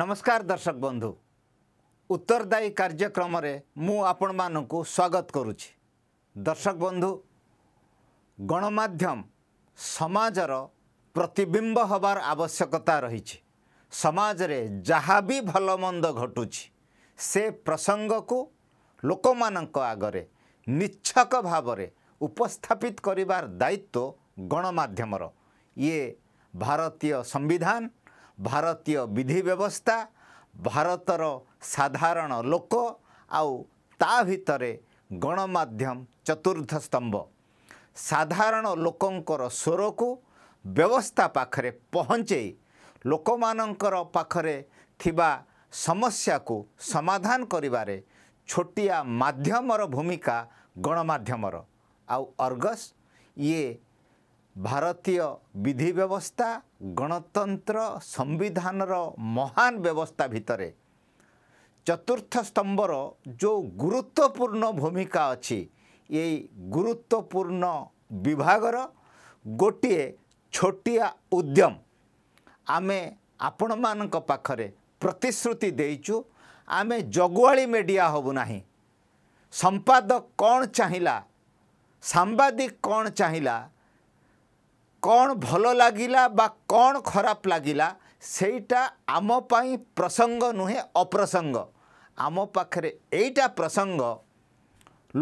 ନମସ୍କାର ଦର୍ଶକ ବନ୍ଧୁ ଉତ୍ତରଦାୟୀ କାର୍ଯ୍ୟକ୍ରମରେ ମୁଁ ଆପଣମାନଙ୍କୁ ସ୍ୱାଗତ କରୁଛି ଦର୍ଶକ ବନ୍ଧୁ ଗଣମାଧ୍ୟମ ସମାଜର ପ୍ରତିବିମ୍ବ ହେବାର ଆବଶ୍ୟକତା ରହିଛି ସମାଜରେ ଯାହା ବି ଭଲମନ୍ଦ ଘଟୁଛି ସେ ପ୍ରସଙ୍ଗକୁ ଲୋକମାନଙ୍କ ଆଗରେ ନିଚ୍ଛକ ଭାବରେ ଉପସ୍ଥାପିତ କରିବାର ଦାୟିତ୍ୱ ଗଣମାଧ୍ୟମର ଇଏ ଭାରତୀୟ ସମ୍ବିଧାନ ଭାରତୀୟ ବିଧି ବ୍ୟବସ୍ଥା ଭାରତର ସାଧାରଣ ଲୋକ ଆଉ ତା ଭିତରେ ଗଣମାଧ୍ୟମ ଚତୁର୍ଥ ସ୍ତମ୍ଭ ସାଧାରଣ ଲୋକଙ୍କର ସ୍ୱରକୁ ବ୍ୟବସ୍ଥା ପାଖରେ ପହଞ୍ଚେଇ ଲୋକମାନଙ୍କର ପାଖରେ ଥିବା ସମସ୍ୟାକୁ ସମାଧାନ କରିବାରେ ଛୋଟିଆ ମାଧ୍ୟମର ଭୂମିକା ଗଣମାଧ୍ୟମର ଆଉ ଅର୍ଗସ୍ ଇଏ ଭାରତୀୟ ବିଧି ବ୍ୟବସ୍ଥା ଗଣତନ୍ତ୍ର ସମ୍ବିଧାନର ମହାନ ବ୍ୟବସ୍ଥା ଭିତରେ ଚତୁର୍ଥ ସ୍ତମ୍ଭର ଯେଉଁ ଗୁରୁତ୍ୱପୂର୍ଣ୍ଣ ଭୂମିକା ଅଛି ଏଇ ଗୁରୁତ୍ୱପୂର୍ଣ୍ଣ ବିଭାଗର ଗୋଟିଏ ଛୋଟିଆ ଉଦ୍ୟମ ଆମେ ଆପଣମାନଙ୍କ ପାଖରେ ପ୍ରତିଶ୍ରୁତି ଦେଇଛୁ ଆମେ ଜଗୁଆଳି ମିଡ଼ିଆ ହେବୁ ନାହିଁ ସମ୍ପାଦକ କ'ଣ ଚାହିଁଲା ସାମ୍ବାଦିକ କ'ଣ ଚାହିଁଲା କ'ଣ ଭଲ ଲାଗିଲା ବା କ'ଣ ଖରାପ ଲାଗିଲା ସେଇଟା ଆମ ପାଇଁ ପ୍ରସଙ୍ଗ ନୁହେଁ ଅପ୍ରସଙ୍ଗ ଆମ ପାଖରେ ଏଇଟା ପ୍ରସଙ୍ଗ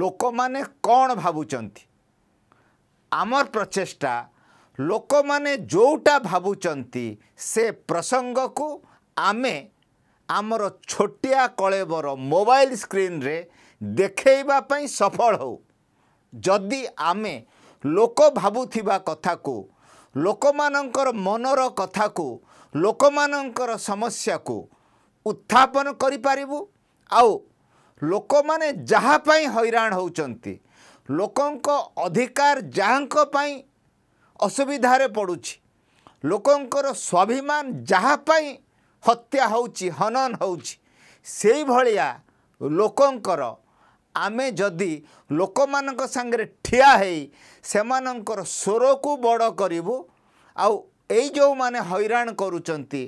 ଲୋକମାନେ କ'ଣ ଭାବୁଛନ୍ତି ଆମର ପ୍ରଚେଷ୍ଟା ଲୋକମାନେ ଯେଉଁଟା ଭାବୁଛନ୍ତି ସେ ପ୍ରସଙ୍ଗକୁ ଆମେ ଆମର ଛୋଟିଆ କଳେବର ମୋବାଇଲ ସ୍କ୍ରିନରେ ଦେଖେଇବା ପାଇଁ ସଫଳ ହେଉ ଯଦି ଆମେ ଲୋକ ଭାବୁଥିବା କଥାକୁ ଲୋକମାନଙ୍କର ମନର କଥାକୁ ଲୋକମାନଙ୍କର ସମସ୍ୟାକୁ ଉତ୍ଥାପନ କରିପାରିବୁ ଆଉ ଲୋକମାନେ ଯାହା ପାଇଁ ହଇରାଣ ହେଉଛନ୍ତି ଲୋକଙ୍କ ଅଧିକାର ଯାହାଙ୍କ ପାଇଁ ଅସୁବିଧାରେ ପଡ଼ୁଛି ଲୋକଙ୍କର ସ୍ୱାଭିମାନ ଯାହା ପାଇଁ ହତ୍ୟା ହେଉଛି ହନନ ହେଉଛି ସେଇଭଳିଆ ଲୋକଙ୍କର ଆମେ ଯଦି ଲୋକମାନଙ୍କ ସାଙ୍ଗରେ ଠିଆ ହେଇ ସେମାନଙ୍କର ସ୍ୱରକୁ ବଡ଼ କରିବୁ ଆଉ ଏଇ ଯେଉଁମାନେ ହଇରାଣ କରୁଛନ୍ତି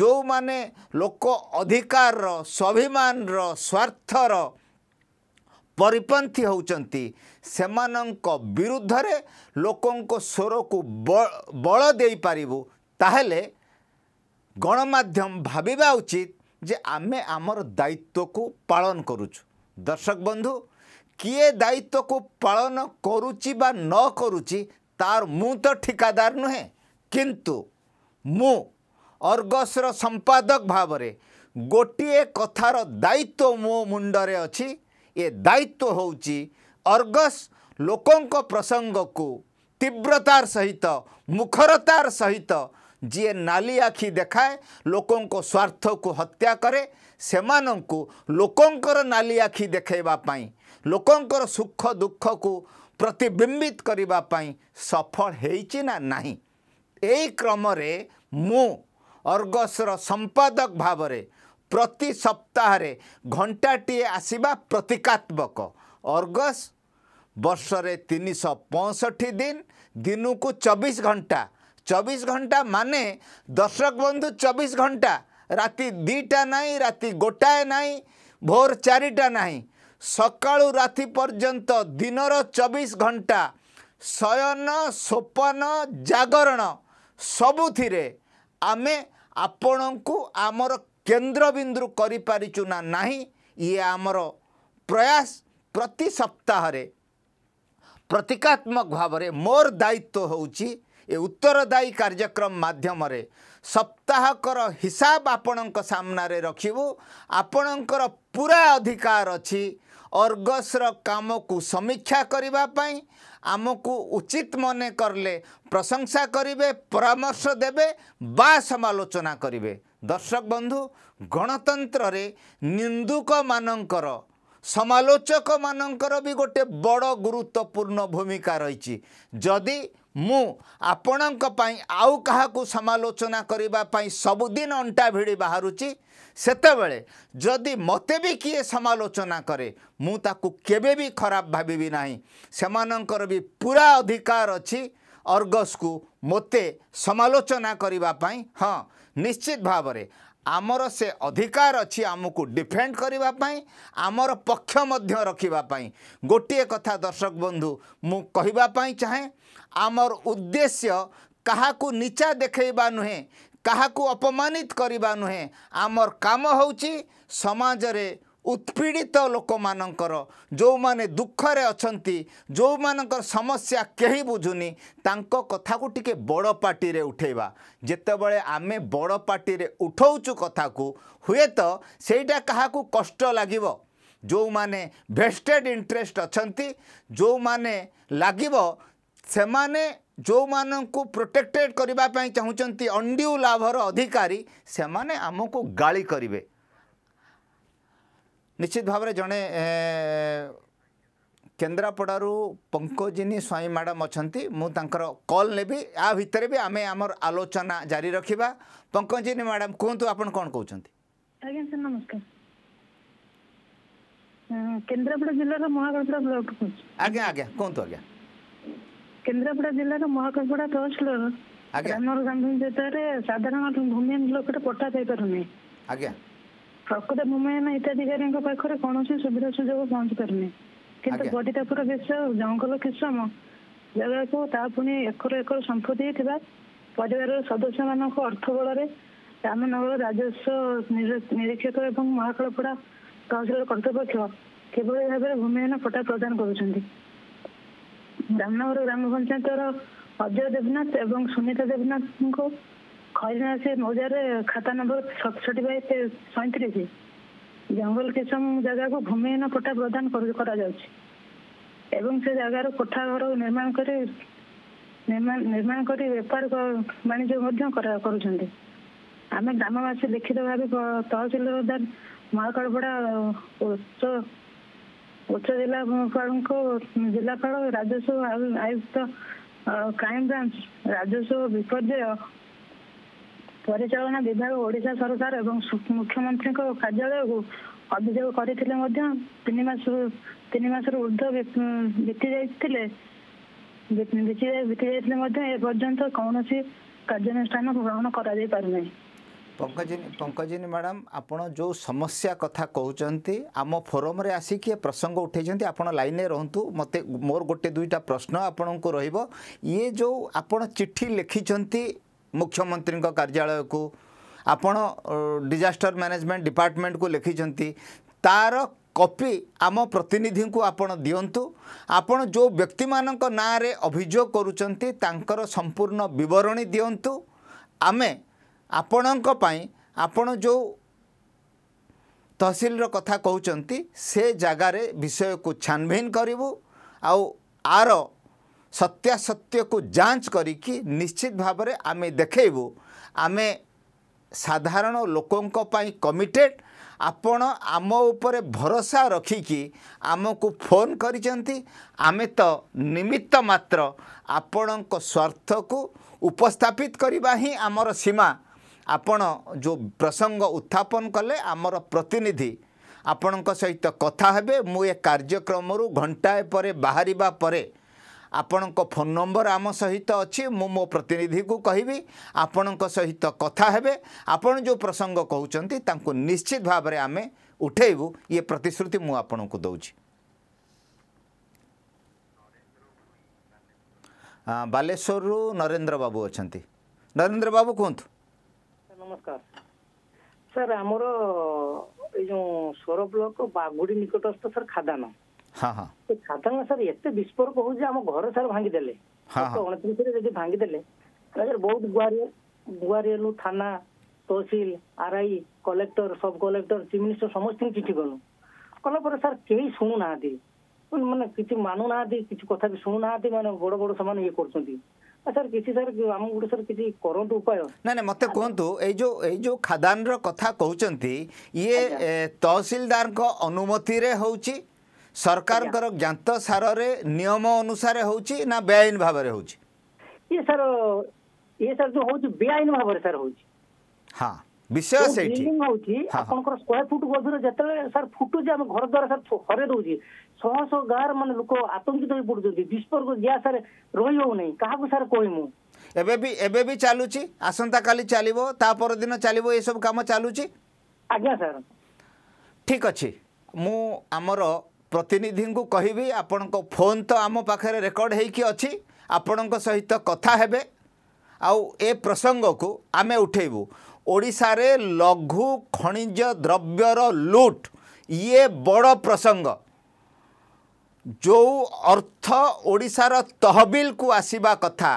ଯେଉଁମାନେ ଲୋକ ଅଧିକାରର ସ୍ୱାଭିମାନର ସ୍ୱାର୍ଥର ପରିପନ୍ଥୀ ହେଉଛନ୍ତି ସେମାନଙ୍କ ବିରୁଦ୍ଧରେ ଲୋକଙ୍କ ସ୍ୱରକୁ ବଳ ଦେଇପାରିବୁ ତାହେଲେ ଗଣମାଧ୍ୟମ ଭାବିବା ଉଚିତ ଯେ ଆମେ ଆମର ଦାୟିତ୍ୱକୁ ପାଳନ କରୁଛୁ दर्शक बंधु दायित्व बन्धु कि दायित्वको न कु तार मु त म त किंतु मु कर्गस्र संपादक भावर गोटे कथार दायित्व मो मुंडरे अछि ए दायित्व हौ चाहिँ अर्गस लोक को तीव्रतार सहित मुखरतार सहित जिए नाली आखि देखाए स्वार्थ को हत्या करे ସେମାନଙ୍କୁ ଲୋକଙ୍କର ନାଲି ଆଖି ଦେଖାଇବା ପାଇଁ ଲୋକଙ୍କର ସୁଖ ଦୁଃଖକୁ ପ୍ରତିବିମ୍ବିତ କରିବା ପାଇଁ ସଫଳ ହେଇଛି ନା ନାହିଁ ଏହି କ୍ରମରେ ମୁଁ ଅର୍ଗସର ସମ୍ପାଦକ ଭାବରେ ପ୍ରତି ସପ୍ତାହରେ ଘଣ୍ଟାଟିଏ ଆସିବା ପ୍ରତୀକାତ୍ମକ ଅର୍ଗସ ବର୍ଷରେ ତିନିଶହ ପଞ୍ଚଷଠି ଦିନ ଦିନକୁ ଚବିଶ ଘଣ୍ଟା ଚବିଶ ଘଣ୍ଟା ମାନେ ଦର୍ଶକ ବନ୍ଧୁ ଚବିଶ ଘଣ୍ଟା ରାତି ଦୁଇଟା ନାହିଁ ରାତି ଗୋଟାଏ ନାହିଁ ଭୋର ଚାରିଟା ନାହିଁ ସକାଳୁ ରାତି ପର୍ଯ୍ୟନ୍ତ ଦିନର ଚବିଶ ଘଣ୍ଟା ଶୟନ ସ୍ୱପନ ଜାଗରଣ ସବୁଥିରେ ଆମେ ଆପଣଙ୍କୁ ଆମର କେନ୍ଦ୍ରବିନ୍ଦୁ କରିପାରିଛୁ ନା ନାହିଁ ଇଏ ଆମର ପ୍ରୟାସ ପ୍ରତି ସପ୍ତାହରେ ପ୍ରତୀକାତ୍ମକ ଭାବରେ ମୋର ଦାୟିତ୍ୱ ହେଉଛି ଏ ଉତ୍ତରଦାୟୀ କାର୍ଯ୍ୟକ୍ରମ ମାଧ୍ୟମରେ ସପ୍ତାହକର ହିସାବ ଆପଣଙ୍କ ସାମ୍ନାରେ ରଖିବୁ ଆପଣଙ୍କର ପୁରା ଅଧିକାର ଅଛି ଅର୍ଗସର କାମକୁ ସମୀକ୍ଷା କରିବା ପାଇଁ ଆମକୁ ଉଚିତ ମନେ କରିଲେ ପ୍ରଶଂସା କରିବେ ପରାମର୍ଶ ଦେବେ ବା ସମାଲୋଚନା କରିବେ ଦର୍ଶକ ବନ୍ଧୁ ଗଣତନ୍ତ୍ରରେ ନିନ୍ଦୁକମାନଙ୍କର ସମାଲୋଚକମାନଙ୍କର ବି ଗୋଟେ ବଡ଼ ଗୁରୁତ୍ୱପୂର୍ଣ୍ଣ ଭୂମିକା ରହିଛି ଯଦି ମୁଁ ଆପଣଙ୍କ ପାଇଁ ଆଉ କାହାକୁ ସମାଲୋଚନା କରିବା ପାଇଁ ସବୁଦିନ ଅଣ୍ଟା ଭିଡ଼ି ବାହାରୁଛି ସେତେବେଳେ ଯଦି ମୋତେ ବି କିଏ ସମାଲୋଚନା କରେ ମୁଁ ତାକୁ କେବେ ବି ଖରାପ ଭାବିବି ନାହିଁ ସେମାନଙ୍କର ବି ପୁରା ଅଧିକାର ଅଛି ଅର୍ଗସ୍କୁ ମୋତେ ସମାଲୋଚନା କରିବା ପାଇଁ ହଁ ନିଶ୍ଚିତ ଭାବରେ ଆମର ସେ ଅଧିକାର ଅଛି ଆମକୁ ଡିଫେଣ୍ଡ କରିବା ପାଇଁ ଆମର ପକ୍ଷ ମଧ୍ୟ ରଖିବା ପାଇଁ ଗୋଟିଏ କଥା ଦର୍ଶକ ବନ୍ଧୁ ମୁଁ କହିବା ପାଇଁ ଚାହେଁ ଆମର ଉଦ୍ଦେଶ୍ୟ କାହାକୁ ନିଚା ଦେଖେଇବା ନୁହେଁ କାହାକୁ ଅପମାନିତ କରିବା ନୁହେଁ ଆମର କାମ ହେଉଛି ସମାଜରେ ଉତ୍ପୀଡ଼ିତ ଲୋକମାନଙ୍କର ଯେଉଁମାନେ ଦୁଃଖରେ ଅଛନ୍ତି ଯେଉଁମାନଙ୍କର ସମସ୍ୟା କେହି ବୁଝୁନି ତାଙ୍କ କଥାକୁ ଟିକେ ବଡ଼ ପାଟିରେ ଉଠେଇବା ଯେତେବେଳେ ଆମେ ବଡ଼ ପାଟିରେ ଉଠଉଛୁ କଥାକୁ ହୁଏତ ସେଇଟା କାହାକୁ କଷ୍ଟ ଲାଗିବ ଯେଉଁମାନେ ଭେଷ୍ଟେଡ଼ ଇଣ୍ଟରେଷ୍ଟ ଅଛନ୍ତି ଯେଉଁମାନେ ଲାଗିବ से माने जो मान को प्रोटेक्टेड करने चाहते अंड्यू लाभर अधिकारी से आम को गाड़ी करे निश्चित भाव जड़े केन्द्रापड़ पंकजिनी स्वाई मैडम अच्छा मुझे कल ने या भितर भी आम आम आलोचना जारी रखा पंकजिनी मैडम कहतु आप कौन कौन सर नमस्कार केन्द्रापड़ा जिले महाग्रा ब्लक आज्ञा आज्ञा कहतु आज्ञा କେନ୍ଦ୍ରାପଡା ଜିଲ୍ଲାର ମହାକାଶପଡା ଟ୍ରଷ୍ଟ ଗ୍ରାମର ଗାନ୍ଧୀଜତାରେ ସାଧାରଣ ଭୂମିହୀନ ଲୋକଟେ ପଟ୍ଟା ଯାଇପାରୁନି ଆଜ୍ଞା ପ୍ରକୃତ ଭୂମିହୀନ ହିତାଧିକାରୀଙ୍କ ପାଖରେ କୌଣସି ସୁବିଧା ସୁଯୋଗ ପହଞ୍ଚି ପାରୁନି କିନ୍ତୁ ବଡିଟାପୁର ବିଶ୍ୱ ଜଙ୍ଗଲ କିଶମ ଜାଗାକୁ ତା ପୁଣି ଏକର ଏକର ସମ୍ପତ୍ତି ହେଇଥିବା ପରିବାରର ସଦସ୍ୟ ମାନଙ୍କ ଅର୍ଥ ବଳରେ ରାମନଗର ରାଜସ୍ୱ ନିରୀକ୍ଷକ ଏବଂ ମହାକାଳପଡା ତହସିଲ କର୍ତ୍ତୃପକ୍ଷ କିଭଳି ଭାବରେ ଭୂମିହୀନ ପଟା ପ୍ରଦାନ କରୁଛନ୍ତି ରାମନଗର ଗ୍ରାମ ପଞ୍ଚାୟତର ଅଜୟ ଦେବନାଥ ଏବଂ ସୁନିତା ଦେବନାଥଙ୍କ ଖଇରିନାସୀ ମୌଜାରେ ଖାତା ନମ୍ବର ସତଷଠି ବାଇ ସଇଁତିରିଶ ଜଙ୍ଗଲ କିସମ ଜାଗାକୁ ଭୂମିହୀନ କୋଠା ପ୍ରଦାନ କରାଯାଉଛି ଏବଂ ସେ ଜାଗାର କୋଠା ଘର ନିର୍ମାଣ କରି ନିର୍ମାଣ କରି ବେପାର ବାଣିଜ୍ୟ ମଧ୍ୟ କରୁଛନ୍ତି ଆମେ ଗ୍ରାମବାସୀ ଲିଖିତ ଭାବେ ତହସିଲଦାର ମାଳକଡ଼ପଡ଼ା ଉଚ୍ଚ ଉଚ୍ଚଜିଲ୍ଲାପାଳଙ୍କ ଜିଲ୍ଲାପାଳ ରାଜସ୍ୱ ଆୟୁକ୍ତ କ୍ରାଇମବ୍ରାଞ୍ଚ ରାଜସ୍ୱ ବିପର୍ଯ୍ୟୟ ପରିଚାଳନା ବିଭାଗ ଓଡ଼ିଶା ସରକାର ଏବଂ ମୁଖ୍ୟମନ୍ତ୍ରୀଙ୍କ କାର୍ଯ୍ୟାଳୟକୁ ଅଭିଯୋଗ କରିଥିଲେ ମଧ୍ୟ ତିନି ମାସରୁ ତିନି ମାସରୁ ଉର୍ଦ୍ଧ୍ୱ ବିତି ଯାଇଥିଲେ ବିତି ଯାଇଥିଲେ ମଧ୍ୟ ଏ ପର୍ଯ୍ୟନ୍ତ କୌଣସି କାର୍ଯ୍ୟାନୁଷ୍ଠାନ ଗ୍ରହଣ କରାଯାଇ ପାରୁନାହିଁ ପଙ୍କଜିନୀ ପଙ୍କଜିନୀ ମ୍ୟାଡ଼ାମ୍ ଆପଣ ଯେଉଁ ସମସ୍ୟା କଥା କହୁଛନ୍ତି ଆମ ଫୋରମ୍ରେ ଆସିକି ଏ ପ୍ରସଙ୍ଗ ଉଠାଇଛନ୍ତି ଆପଣ ଲାଇନ୍ରେ ରୁହନ୍ତୁ ମୋତେ ମୋର ଗୋଟେ ଦୁଇଟା ପ୍ରଶ୍ନ ଆପଣଙ୍କୁ ରହିବ ଇଏ ଯେଉଁ ଆପଣ ଚିଠି ଲେଖିଛନ୍ତି ମୁଖ୍ୟମନ୍ତ୍ରୀଙ୍କ କାର୍ଯ୍ୟାଳୟକୁ ଆପଣ ଡିଜାଷ୍ଟର ମ୍ୟାନେଜମେଣ୍ଟ ଡିପାର୍ଟମେଣ୍ଟକୁ ଲେଖିଛନ୍ତି ତାର କପି ଆମ ପ୍ରତିନିଧିଙ୍କୁ ଆପଣ ଦିଅନ୍ତୁ ଆପଣ ଯେଉଁ ବ୍ୟକ୍ତିମାନଙ୍କ ନାଁରେ ଅଭିଯୋଗ କରୁଛନ୍ତି ତାଙ୍କର ସମ୍ପୂର୍ଣ୍ଣ ବିବରଣୀ ଦିଅନ୍ତୁ ଆମେ ଆପଣଙ୍କ ପାଇଁ ଆପଣ ଯେଉଁ ତହସିଲର କଥା କହୁଛନ୍ତି ସେ ଜାଗାରେ ବିଷୟକୁ ଛାନଭିନ କରିବୁ ଆଉ ଆର ସତ୍ୟାସତ୍ୟକୁ ଯାଞ୍ଚ କରିକି ନିଶ୍ଚିତ ଭାବରେ ଆମେ ଦେଖେଇବୁ ଆମେ ସାଧାରଣ ଲୋକଙ୍କ ପାଇଁ କମିଟେଡ଼ ଆପଣ ଆମ ଉପରେ ଭରସା ରଖିକି ଆମକୁ ଫୋନ୍ କରିଛନ୍ତି ଆମେ ତ ନିମିତ୍ତ ମାତ୍ର ଆପଣଙ୍କ ସ୍ୱାର୍ଥକୁ ଉପସ୍ଥାପିତ କରିବା ହିଁ ଆମର ସୀମା ଆପଣ ଯେଉଁ ପ୍ରସଙ୍ଗ ଉତ୍ଥାପନ କଲେ ଆମର ପ୍ରତିନିଧି ଆପଣଙ୍କ ସହିତ କଥା ହେବେ ମୁଁ ଏ କାର୍ଯ୍ୟକ୍ରମରୁ ଘଣ୍ଟାଏ ପରେ ବାହାରିବା ପରେ ଆପଣଙ୍କ ଫୋନ୍ ନମ୍ବର ଆମ ସହିତ ଅଛି ମୁଁ ମୋ ପ୍ରତିନିଧିକୁ କହିବି ଆପଣଙ୍କ ସହିତ କଥା ହେବେ ଆପଣ ଯେଉଁ ପ୍ରସଙ୍ଗ କହୁଛନ୍ତି ତାଙ୍କୁ ନିଶ୍ଚିତ ଭାବରେ ଆମେ ଉଠେଇବୁ ଇଏ ପ୍ରତିଶ୍ରୁତି ମୁଁ ଆପଣଙ୍କୁ ଦେଉଛି ବାଲେଶ୍ୱରରୁ ନରେନ୍ଦ୍ର ବାବୁ ଅଛନ୍ତି ନରେନ୍ଦ୍ର ବାବୁ କୁହନ୍ତୁ ନମସ୍କାର ସାର୍ ଆମର ଏଇ ଯୋଉ ସୋର ବ୍ଲକ ବାଘୁଡି ନିକଟସ୍ଥ ସାର୍ ଖାଦାନ ସେ ଖାଦାନ ସାର୍ ଏତେ ବିସ୍ଫୋରକ ହଉଛି ଆମ ଘର ସାର୍ ଭାଙ୍ଗିଦେଲେ ଅଣତିରିଶରେ ଯଦି ଭାଙ୍ଗିଦେଲେ ସାର୍ ବହୁତ ଗୁହାରି ଗୁହାରି ହେଲୁ ଥାନା ତହସିଲ ଆଇ collector sub collector chief minister ସମସ୍ତଙ୍କୁ ଚିଠି କଲୁ କଲା ପରେ ସାର୍ କେହି ଶୁଣୁନାହାନ୍ତି ମାନେ କିଛି ମାନୁନାହାନ୍ତି କିଛି କଥା ବି ଶୁଣୁନାହାନ୍ତି ମାନେ ବଡ ବଡ ସେମାନେ ଇଏ କରୁଛନ୍ତି ନା ନା ମୋତେ କୁହନ୍ତୁ ଏଇ ଯୋଉ ଏଇ ଯୋଉ ଖାଦାନର କଥା କହୁଛନ୍ତି ଇଏ ତହସିଲଦାରଙ୍କ ଅନୁମତିରେ ହେଉଛି ସରକାରଙ୍କର ଜ୍ଞାତ ସାରରେ ନିୟମ ଅନୁସାରେ ହେଉଛି ନା ବେଆଇନ ଭାବରେ ହେଉଛି ଇଏ ସାର ଇଏ ସାର ଯୋଉ ହେଉଛି ବେଆଇନ ଭାବରେ ସାର ହେଉଛି ହଁ ବିଷୟ ସେଇଠି ହଉଛି ଆପଣଙ୍କର ସ୍କୋୟାର ଫୁଟ ମଧ୍ୟରେ ଯେତେବେଳେ ସାର୍ ଫୁଟୁଛି ଆମ ଘର ଦ୍ୱାରା ସାର୍ ହରେଇ ଦଉଛି ଶହ ଶହ ଗାଁର ମାନେ ଲୋକ ଆତଙ୍କିତ ହୋଇ ପଡୁଛନ୍ତି ବିସ୍ଫୋରକ ଗ୍ୟାସ୍ ସାର୍ ରହି ହଉନାହିଁ କାହାକୁ ସାର୍ କହିମୁ ଏବେ ବି ଏବେ ବି ଚାଲୁଛି ଆସନ୍ତାକାଲି ଚାଲିବ ତା ପରଦିନ ଚାଲିବ ଏସବୁ କାମ ଚାଲୁଛି ଆଜ୍ଞା ସାର୍ ଠିକ୍ ଅଛି ମୁଁ ଆମର ପ୍ରତିନିଧିଙ୍କୁ କହିବି ଆପଣଙ୍କ ଫୋନ୍ ତ ଆମ ପାଖରେ ରେକର୍ଡ ହେଇକି ଅଛି ଆପଣଙ୍କ ସହିତ କଥା ହେବେ ଆଉ ଏ ପ୍ରସଙ୍ଗକୁ ଆମେ ଉଠେଇବୁ ଓଡ଼ିଶାରେ ଲଘୁ ଖଣିଜ ଦ୍ରବ୍ୟର ଲୁଟ୍ ଇଏ ବଡ଼ ପ୍ରସଙ୍ଗ ଯେଉଁ ଅର୍ଥ ଓଡ଼ିଶାର ତହବିଲକୁ ଆସିବା କଥା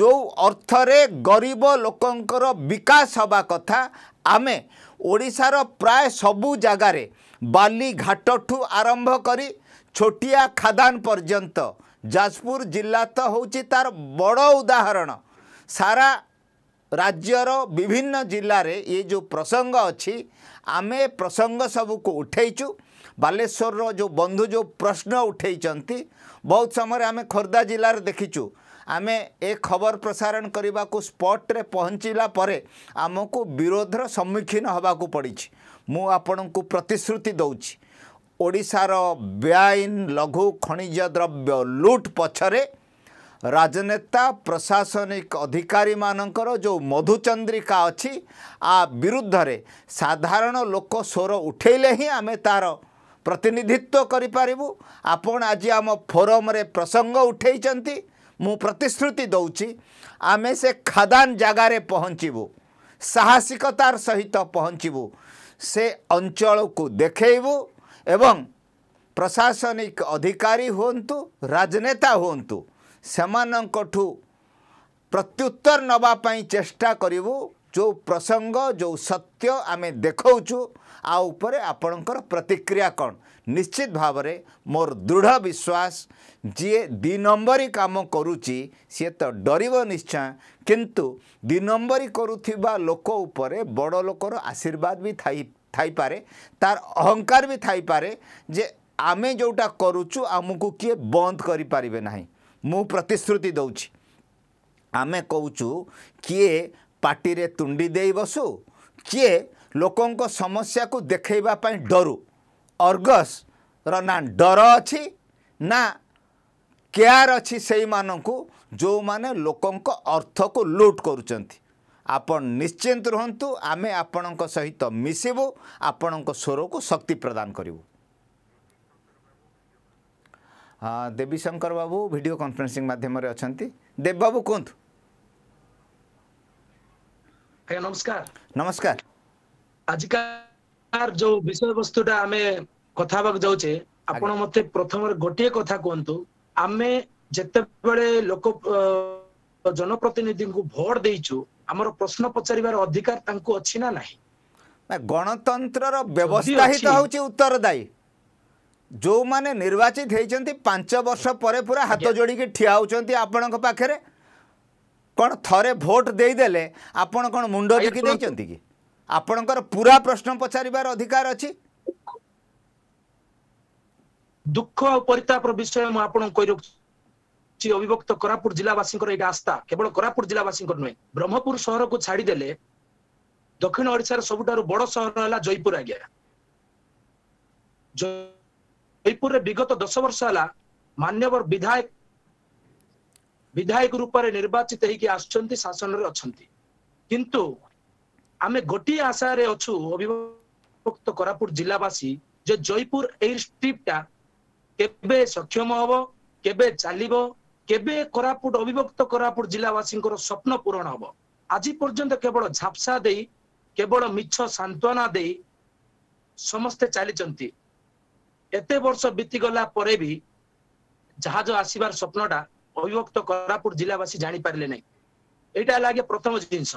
ଯେଉଁ ଅର୍ଥରେ ଗରିବ ଲୋକଙ୍କର ବିକାଶ ହେବା କଥା ଆମେ ଓଡ଼ିଶାର ପ୍ରାୟ ସବୁ ଜାଗାରେ ବାଲିଘାଟଠୁ ଆରମ୍ଭ କରି ଛୋଟିଆ ଖାଦାନ ପର୍ଯ୍ୟନ୍ତ ଯାଜପୁର ଜିଲ୍ଲା ତ ହେଉଛି ତା'ର ବଡ଼ ଉଦାହରଣ ସାରା ରାଜ୍ୟର ବିଭିନ୍ନ ଜିଲ୍ଲାରେ ଇଏ ଯେଉଁ ପ୍ରସଙ୍ଗ ଅଛି ଆମେ ପ୍ରସଙ୍ଗ ସବୁକୁ ଉଠାଇଛୁ ବାଲେଶ୍ୱରର ଯେଉଁ ବନ୍ଧୁ ଯେଉଁ ପ୍ରଶ୍ନ ଉଠାଇଛନ୍ତି ବହୁତ ସମୟରେ ଆମେ ଖୋର୍ଦ୍ଧା ଜିଲ୍ଲାରେ ଦେଖିଛୁ ଆମେ ଏ ଖବର ପ୍ରସାରଣ କରିବାକୁ ସ୍ପଟରେ ପହଞ୍ଚିଲା ପରେ ଆମକୁ ବିରୋଧର ସମ୍ମୁଖୀନ ହେବାକୁ ପଡ଼ିଛି ମୁଁ ଆପଣଙ୍କୁ ପ୍ରତିଶ୍ରୁତି ଦେଉଛି ଓଡ଼ିଶାର ବେଆଇନ ଲଘୁ ଖଣିଜ ଦ୍ରବ୍ୟ ଲୁଟ୍ ପଛରେ ରାଜନେତା ପ୍ରଶାସନିକ ଅଧିକାରୀମାନଙ୍କର ଯେଉଁ ମଧୁଚନ୍ଦ୍ରିକା ଅଛି ଆ ବିରୁଦ୍ଧରେ ସାଧାରଣ ଲୋକ ସ୍ୱର ଉଠାଇଲେ ହିଁ ଆମେ ତା'ର ପ୍ରତିନିଧିତ୍ୱ କରିପାରିବୁ ଆପଣ ଆଜି ଆମ ଫୋରମରେ ପ୍ରସଙ୍ଗ ଉଠାଇଛନ୍ତି ମୁଁ ପ୍ରତିଶ୍ରୁତି ଦେଉଛି ଆମେ ସେ ଖାଦାନ ଜାଗାରେ ପହଞ୍ଚିବୁ ସାହସିକତାର ସହିତ ପହଞ୍ଚିବୁ ସେ ଅଞ୍ଚଳକୁ ଦେଖେଇବୁ ଏବଂ ପ୍ରଶାସନିକ ଅଧିକାରୀ ହୁଅନ୍ତୁ ରାଜନେତା ହୁଅନ୍ତୁ ସେମାନଙ୍କଠୁ ପ୍ରତ୍ୟୁତ୍ତର ନେବା ପାଇଁ ଚେଷ୍ଟା କରିବୁ ଯେଉଁ ପ୍ରସଙ୍ଗ ଯେଉଁ ସତ୍ୟ ଆମେ ଦେଖାଉଛୁ ଆ ଉପରେ ଆପଣଙ୍କର ପ୍ରତିକ୍ରିୟା କ'ଣ ନିଶ୍ଚିତ ଭାବରେ ମୋର ଦୃଢ଼ ବିଶ୍ୱାସ ଯିଏ ଦୁଇ ନମ୍ବରୀ କାମ କରୁଛି ସିଏ ତ ଡରିବ ନିଶ୍ଚୟ କିନ୍ତୁ ଦୁଇ ନମ୍ବରୀ କରୁଥିବା ଲୋକ ଉପରେ ବଡ଼ ଲୋକର ଆଶୀର୍ବାଦ ବି ଥାଇ ଥାଇପାରେ ତାର ଅହଙ୍କାର ବି ଥାଇପାରେ ଯେ ଆମେ ଯେଉଁଟା କରୁଛୁ ଆମକୁ କିଏ ବନ୍ଦ କରିପାରିବେ ନାହିଁ ମୁଁ ପ୍ରତିଶ୍ରୁତି ଦେଉଛି ଆମେ କହୁଛୁ କିଏ ପାଟିରେ ତୁଣ୍ଡି ଦେଇ ବସୁ କିଏ ଲୋକଙ୍କ ସମସ୍ୟାକୁ ଦେଖେଇବା ପାଇଁ ଡରୁ ଅର୍ଗସର ନା ଡର ଅଛି ନା କେୟାର ଅଛି ସେଇମାନଙ୍କୁ ଯେଉଁମାନେ ଲୋକଙ୍କ ଅର୍ଥକୁ ଲୁଟ୍ କରୁଛନ୍ତି ଆପଣ ନିଶ୍ଚିନ୍ତ ରୁହନ୍ତୁ ଆମେ ଆପଣଙ୍କ ସହିତ ମିଶିବୁ ଆପଣଙ୍କ ସ୍ୱରକୁ ଶକ୍ତି ପ୍ରଦାନ କରିବୁ দেবীশঙ্কর বাবু ভিডিও কনফরেন্সিং মাধ্যমে অনেক দেববাবু কুহতু ଆଜ୍ଞା ନମସ୍କାର ନମସ୍କାର ଆଜିକାର ଯୋଉ ବିଷୟବସ୍ତୁଟା ଆମେ କଥା ହେବାକୁ ଯାଉଛେ ଆପଣ ମତେ ପ୍ରଥମରେ ଗୋଟିଏ କଥା କୁହନ୍ତୁ ଆମେ ଯେତେବେଳେ ଲୋକ ଜନପ୍ରତିନିଧିଙ୍କୁ ଭୋଟ ଦେଇଛୁ ଆମର ପ୍ରଶ୍ନ ପଚାରିବାର ଅଧିକାର ତାଙ୍କୁ ଅଛି ନା ନାହିଁ ଗଣତନ୍ତ୍ରର ବ୍ୟବସ୍ଥା ହିଁ ତ ହଉଛି ଉତ୍ତରଦାୟୀ ଯେଉଁମାନେ ନିର୍ବାଚିତ ହେଇଛନ୍ତି ପାଞ୍ଚ ବର୍ଷ ପରେ ପୁରା ହାତ ଯୋଡ଼ିକି ଠିଆ ହେଉଛନ୍ତି ଆପଣଙ୍କ ପାଖରେ କ'ଣ ଥରେ ଭୋଟ ଦେଇଦେଲେ ଆପଣ କ'ଣ ମୁଣ୍ଡ ଝିକି ଦେଇଛନ୍ତି କି ଆପଣଙ୍କର ପୁରା ପ୍ରଶ୍ନ ପଚାରିବାର ଅଧିକାର ଅଛି ଦୁଃଖ ଆଉ ପରିତାପର ବିଷୟ ମୁଁ ଆପଣଙ୍କୁ କହି ରଖୁଛି ଅବିଭକ୍ତ କୋରାପୁଟ ଜିଲ୍ଲାବାସୀଙ୍କର ଏଇଟା ଆସ୍ଥା କେବଳ କୋରାପୁଟ ଜିଲ୍ଲାବାସୀଙ୍କର ନୁହେଁ ବ୍ରହ୍ମପୁର ସହରକୁ ଛାଡ଼ିଦେଲେ ଦକ୍ଷିଣ ଓଡ଼ିଶାର ସବୁଠାରୁ ବଡ ସହର ହେଲା ଜୟପୁର ଆଜ୍ଞା ଜୟପୁରରେ ବିଗତ ଦଶ ବର୍ଷ ହେଲା ମାନ୍ୟବର ବିଧାୟକ ବିଧାୟକ ରୂପରେ ନିର୍ବାଚିତ ହେଇକି ଆସୁଛନ୍ତି ଶାସନରେ ଅଛନ୍ତି କିନ୍ତୁ ଆମେ ଗୋଟିଏ ଆଶାରେ ଅଛୁ ଅଭିଭୁକ୍ତ କୋରାପୁଟ ଜିଲ୍ଲାବାସୀ ଯେ ଜୟପୁର ଏଇ ଷ୍ଟ୍ରିପ୍ଟା କେବେ ସକ୍ଷମ ହବ କେବେ ଚାଲିବ କେବେ କୋରାପୁଟ ଅଭିଭକ୍ତ କୋରାପୁଟ ଜିଲ୍ଲାବାସୀଙ୍କର ସ୍ୱପ୍ନ ପୂରଣ ହବ ଆଜି ପର୍ଯ୍ୟନ୍ତ କେବଳ ଝାପ୍ସା ଦେଇ କେବଳ ମିଛ ସାନ୍ତ୍ୱନା ଦେଇ ସମସ୍ତେ ଚାଲିଛନ୍ତି ଏତେ ବର୍ଷ ବିତିଗଲା ପରେ ବି ଜାହାଜ ଆସିବାର ସ୍ୱପ୍ନଟା ଅଭିଭକ୍ତ କୋରାପୁଟ ଜିଲ୍ଲାବାସୀ ଜାଣିପାରିଲେ ନାହିଁ ଏଇଟା ହେଲା ଆଜ୍ଞା ପ୍ରଥମ ଜିନିଷ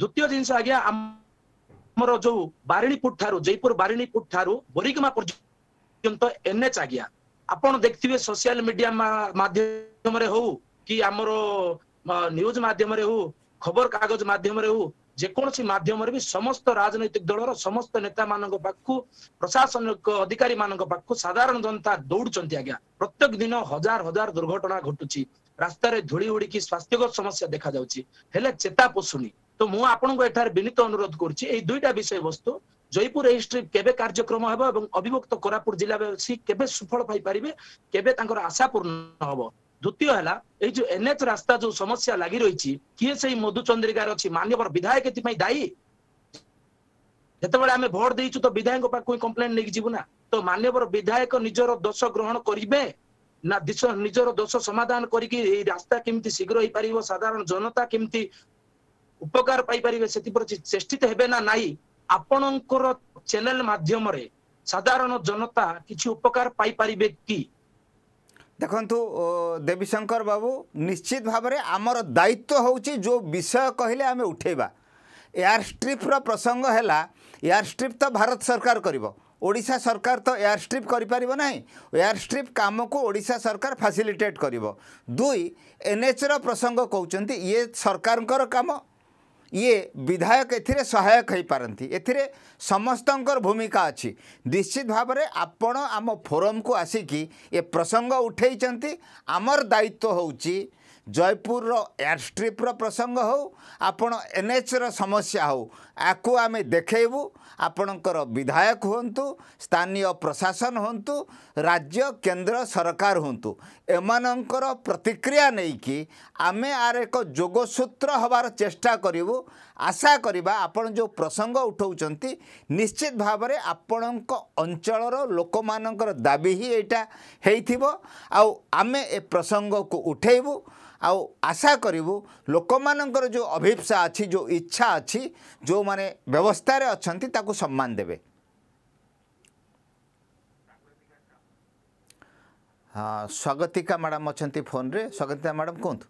ଦ୍ୱିତୀୟ ଜିନିଷ ଆଜ୍ଞା ଆମର ଯୋଉ ବାରିଣୀପୁଟ ଠାରୁ ଜୟପୁର ବାରିଣୀପୁଟ ଠାରୁ ବୋରିଗମା ପର୍ଯ୍ୟନ୍ତ ଏନ୍ଏଚ୍ ଆଜ୍ଞା ଆପଣ ଦେଖିଥିବେ ସୋସିଆଲ ମିଡିଆ ମାଧ୍ୟମରେ ହଉ କି ଆମର ନ୍ୟୁଜ ମାଧ୍ୟମରେ ହଉ ଖବର କାଗଜ ମାଧ୍ୟମରେ ହଉ ଯେକୌଣସି ମାଧ୍ୟମରେ ବି ସମସ୍ତ ରାଜନୈତିକ ଦଳର ସମସ୍ତ ନେତାମାନଙ୍କ ପାଖକୁ ପ୍ରଶାସନିକ ଅଧିକାରୀମାନଙ୍କ ପାଖକୁ ସାଧାରଣ ଜନତା ଦୌଡୁଛନ୍ତି ଆଜ୍ଞା ପ୍ରତ୍ୟେକ ଦିନ ହଜାର ହଜାର ଦୁର୍ଘଟଣା ଘଟୁଛି ରାସ୍ତାରେ ଧୂଳି ଉଡିକି ସ୍ୱାସ୍ଥ୍ୟଗତ ସମସ୍ୟା ଦେଖାଯାଉଛି ହେଲେ ଚେତା ପୋଷୁନି ତ ମୁଁ ଆପଣଙ୍କୁ ଏଠାରେ ବିନୀତ ଅନୁରୋଧ କରୁଛି ଏହି ଦୁଇଟା ବିଷୟବସ୍ତୁ জয়পুর এই স্ট্রিপ কেবে কার্যক্রম হব এবং অবিভক্ত কোরাপুট জেলাবাসী কেবে সুফল পাইপারিবে কেবে তাঙ্কর আশা পূর্ণ হব ଦ୍ୱିତୀୟ ହେଲା ଏଇ ଯୋଉ ଏନ୍ଏଚ୍ ରାସ୍ତା ଯୋଉ ସମସ୍ୟା ଲାଗି ରହିଛି କିଏ ସେଇ ମଧୁଚନ୍ଦ୍ରିକାରେ ଅଛି ମାନ୍ୟବର ବିଧାୟକ ଏଥିପାଇଁ ଦାୟୀ ଯେତେବେଳେ ଆମେ ଭୋଟ ଦେଇଛୁ ତ ବିଧାୟକ ପାଖକୁ କମ୍ପ୍ଲେନ୍ ନେଇକି ଯିବୁ ନା ତ ମାନ୍ୟବର ବିଧାୟକ ନିଜର ଦୋଷ ଗ୍ରହଣ କରିବେ ନା ଦେଶ ନିଜର ଦୋଷ ସମାଧାନ କରିକି ଏଇ ରାସ୍ତା କେମିତି ଶୀଘ୍ର ହେଇପାରିବ ସାଧାରଣ ଜନତା କେମିତି ଉପକାର ପାଇପାରିବେ ସେଥିପ୍ରତି ଚେଷ୍ଟିତ ହେବେ ନା ନାଇଁ ଆପଣଙ୍କର ଚ୍ୟାନେଲ ମାଧ୍ୟମରେ ସାଧାରଣ ଜନତା କିଛି ଉପକାର ପାଇପାରିବେ କି ଦେଖନ୍ତୁ ଦେବୀଶଙ୍କର ବାବୁ ନିଶ୍ଚିତ ଭାବରେ ଆମର ଦାୟିତ୍ୱ ହେଉଛି ଯେଉଁ ବିଷୟ କହିଲେ ଆମେ ଉଠାଇବା ଏୟାର ଷ୍ଟ୍ରିପ୍ର ପ୍ରସଙ୍ଗ ହେଲା ଏୟାର ଷ୍ଟ୍ରିପ୍ ତ ଭାରତ ସରକାର କରିବ ଓଡ଼ିଶା ସରକାର ତ ଏୟାର ଷ୍ଟ୍ରିପ୍ କରିପାରିବ ନାହିଁ ଏୟାର ଷ୍ଟ୍ରିପ୍ କାମକୁ ଓଡ଼ିଶା ସରକାର ଫାସିଲିଟେଟ୍ କରିବ ଦୁଇ ଏନ୍ଏଚ୍ର ପ୍ରସଙ୍ଗ କହୁଛନ୍ତି ଇଏ ସରକାରଙ୍କର କାମ ଇଏ ବିଧାୟକ ଏଥିରେ ସହାୟକ ହୋଇପାରନ୍ତି ଏଥିରେ ସମସ୍ତଙ୍କର ଭୂମିକା ଅଛି ନିଶ୍ଚିତ ଭାବରେ ଆପଣ ଆମ ଫୋରମ୍କୁ ଆସିକି ଏ ପ୍ରସଙ୍ଗ ଉଠାଇଛନ୍ତି ଆମର ଦାୟିତ୍ୱ ହେଉଛି ଜୟପୁରର ଏୟାରଷ୍ଟ୍ରିପ୍ର ପ୍ରସଙ୍ଗ ହେଉ ଆପଣ ଏନ୍ଏଚ୍ର ସମସ୍ୟା ହେଉ ଆକୁ ଆମେ ଦେଖେଇବୁ ଆପଣଙ୍କର ବିଧାୟକ ହୁଅନ୍ତୁ ସ୍ଥାନୀୟ ପ୍ରଶାସନ ହୁଅନ୍ତୁ ରାଜ୍ୟ କେନ୍ଦ୍ର ସରକାର ହୁଅନ୍ତୁ ଏମାନଙ୍କର ପ୍ରତିକ୍ରିୟା ନେଇକି ଆମେ ଆର ଏକ ଯୋଗସୂତ୍ର ହେବାର ଚେଷ୍ଟା କରିବୁ ଆଶା କରିବା ଆପଣ ଯେଉଁ ପ୍ରସଙ୍ଗ ଉଠାଉଛନ୍ତି ନିଶ୍ଚିତ ଭାବରେ ଆପଣଙ୍କ ଅଞ୍ଚଳର ଲୋକମାନଙ୍କର ଦାବି ହିଁ ଏଇଟା ହେଇଥିବ ଆଉ ଆମେ ଏ ପ୍ରସଙ୍ଗକୁ ଉଠେଇବୁ ଆଉ ଆଶା କରିବୁ ଲୋକମାନଙ୍କର ଯେଉଁ ଅଭିପ୍ସା ଅଛି ଯେଉଁ ଇଚ୍ଛା ଅଛି ଯେଉଁମାନେ ବ୍ୟବସ୍ଥାରେ ଅଛନ୍ତି ତାକୁ ସମ୍ମାନ ଦେବେ ହଁ ସ୍ୱାଗତିକା ମ୍ୟାଡ଼ାମ୍ ଅଛନ୍ତି ଫୋନ୍ରେ ସ୍ୱାଗତିକା ମ୍ୟାଡ଼ାମ୍ କୁହନ୍ତୁ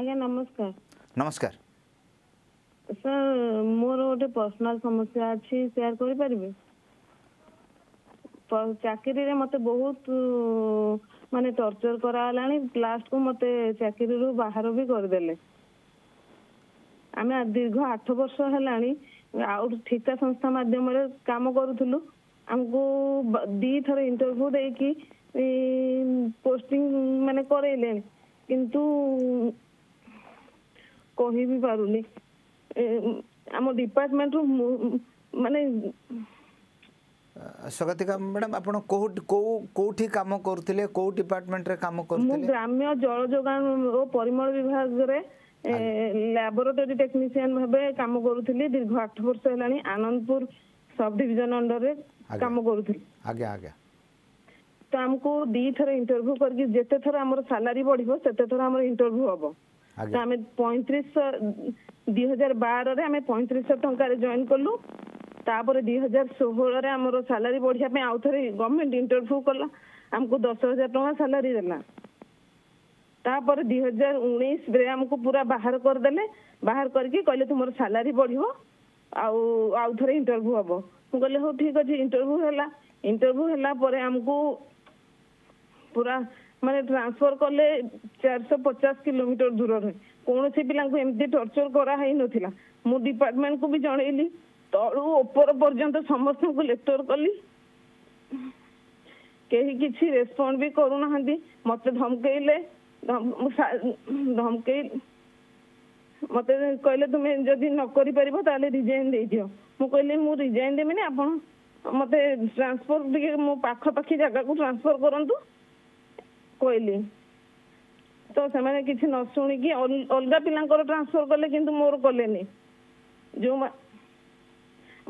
ଆଜ୍ଞା ନମସ୍କାର ନମସ୍କାର ସାର୍ ମୋର ଗୋଟେ ପର୍ସନାଲ ସମସ୍ୟା ଅଛି ସେୟାର କରିପାରିବେ ଚାକିରିରେ ମୋତେ ବହୁତ ମାନେ ଟର୍ଚର କରାହେଲାଣି ଲାଷ୍ଟକୁ ମୋତେ ଚାକିରିରୁ ବାହାର ବି କରିଦେଲେ ଆମେ ଦୀର୍ଘ ଆଠ ବର୍ଷ ହେଲାଣି ଆଉ ଠିକା ସଂସ୍ଥା ମାଧ୍ୟମରେ କାମ କରୁଥିଲୁ ଆମକୁ ଦିଥର ଇଣ୍ଟରଭ୍ୟୁ ଦେଇକି ପୋଷ୍ଟିଂ ମାନେ କରେଇଲେଣି କିନ୍ତୁ କହିବି ପାରୁନି ଆମ ଡିପାର୍ଟମେଣ୍ଟରୁ ମାନେ ସ୍ୱାଗତିକା ମ୍ୟାଡ଼ାମ୍ ଆପଣ କୋଉଠି କୋଉ କୋଉଠି କାମ କରୁଥିଲେ କୋଉ ଡିପାର୍ଟମେଣ୍ଟରେ କାମ କରୁଥିଲେ ମୁଁ ଗ୍ରାମ୍ୟ ଜଳ ଯୋଗାଣ ଓ ପରିମଳ ବିଭାଗରେ ଲାବୋରେଟୋରୀ ଟେକ୍ନିସିଆନ ଭାବେ କାମ କରୁଥିଲି ଦୀର୍ଘ ଆଠ ବର୍ଷ ହେଲାଣି ଆନନ୍ଦପୁର ସବ ଡିଭିଜନ ଅଣ୍ଡରରେ କାମ କରୁଥିଲି ଆଜ୍ଞା ଆଜ୍ଞା ତ ଆମକୁ ଦିଥର ଇଣ୍ଟରଭ୍ୟୁ କରିକି ଯେତେ ଥର ଆମର ସାଲାରୀ ବଢିବ ସେତେ ଥର ଆମର ଇଣ୍ଟରଭ୍ୟୁ ହବ ତ ଆମେ ପଇଁତିରିଶ ଦୁଇ ହଜାର ବାରରେ ଆମେ ପଇଁତିରିଶଶହ ଟଙ୍କାରେ ଜଏନ୍ କଲୁ ତାପରେ ଦୁଇ ହଜାର ଷୋହଳରେ ଆମର ସାଲାରୀ ବଢିବା ପାଇଁ ଆଉ ଥରେ ଗଭର୍ଣ୍ଣମେଣ୍ଟ ଇଣ୍ଟରଭ୍ୟୁ କଲା ଆମକୁ ଦଶ ହଜାର ଟଙ୍କା ସାଲାରୀ ଦେଲା ତାପରେ ଦୁଇ ହଜାର ଉଣେଇଶରେ ଆମକୁ ପୁରା ବାହାର କରିଦେଲେ ବାହାର କରିକି କହିଲେ ତୁମର ସାଲାରୀ ବଢିବ ଆଉ ଆଉ ଥରେ ଇଣ୍ଟରଭ୍ୟୁ ହବ ମୁଁ କହିଲି ହଉ ଠିକ ଅଛି ଇଣ୍ଟରଭ୍ୟୁ ହେଲା ଇଣ୍ଟରଭ୍ୟୁ ହେଲା ପରେ ଆମକୁ ପୁରା ମାନେ ଟ୍ରାନ୍ସଫର କଲେ ଚାରିଶହ ପଚାଶ କିଲୋମିଟର ଦୂରରେ କୌଣସି ପିଲାଙ୍କୁ ଏମିତି ଟର୍ଚର କରାହେଇନଥିଲା ମୁଁ ଡିପାର୍ଟମେଣ୍ଟକୁ ବି ଜଣେଇଲି ତଳୁ ଉପର ପର୍ଯ୍ୟନ୍ତ ସମସ୍ତଙ୍କୁ ଲେଟର କଲି କେହି କିଛି ରେସପଣ୍ଡ ବି କରୁନାହାନ୍ତି ମତେ ଧମକେଇଲେ ଧମକେଇ ମତେ କହିଲେ ତୁମେ ଯଦି ନ କରିପାରିବ ତାହେଲେ ରିଜାଇନ୍ ଦେଇଦିଅ ମୁଁ କହିଲି ମୁଁ ରିଜାଇନ୍ ଦେବିନି ଆପଣ ମତେ ଟ୍ରାନ୍ସଫର ଟିକେ ମୋ ପାଖାପାଖି ଜାଗାକୁ ଟ୍ରାନ୍ସଫର କରନ୍ତୁ କହିଲି ତ ସେମାନେ କିଛି ନ ଶୁଣିକି ଅଲଗା ପିଲାଙ୍କର ଟ୍ରାନ୍ସଫର କଲେ କିନ୍ତୁ ମୋର କଲେନି ଯୋଉ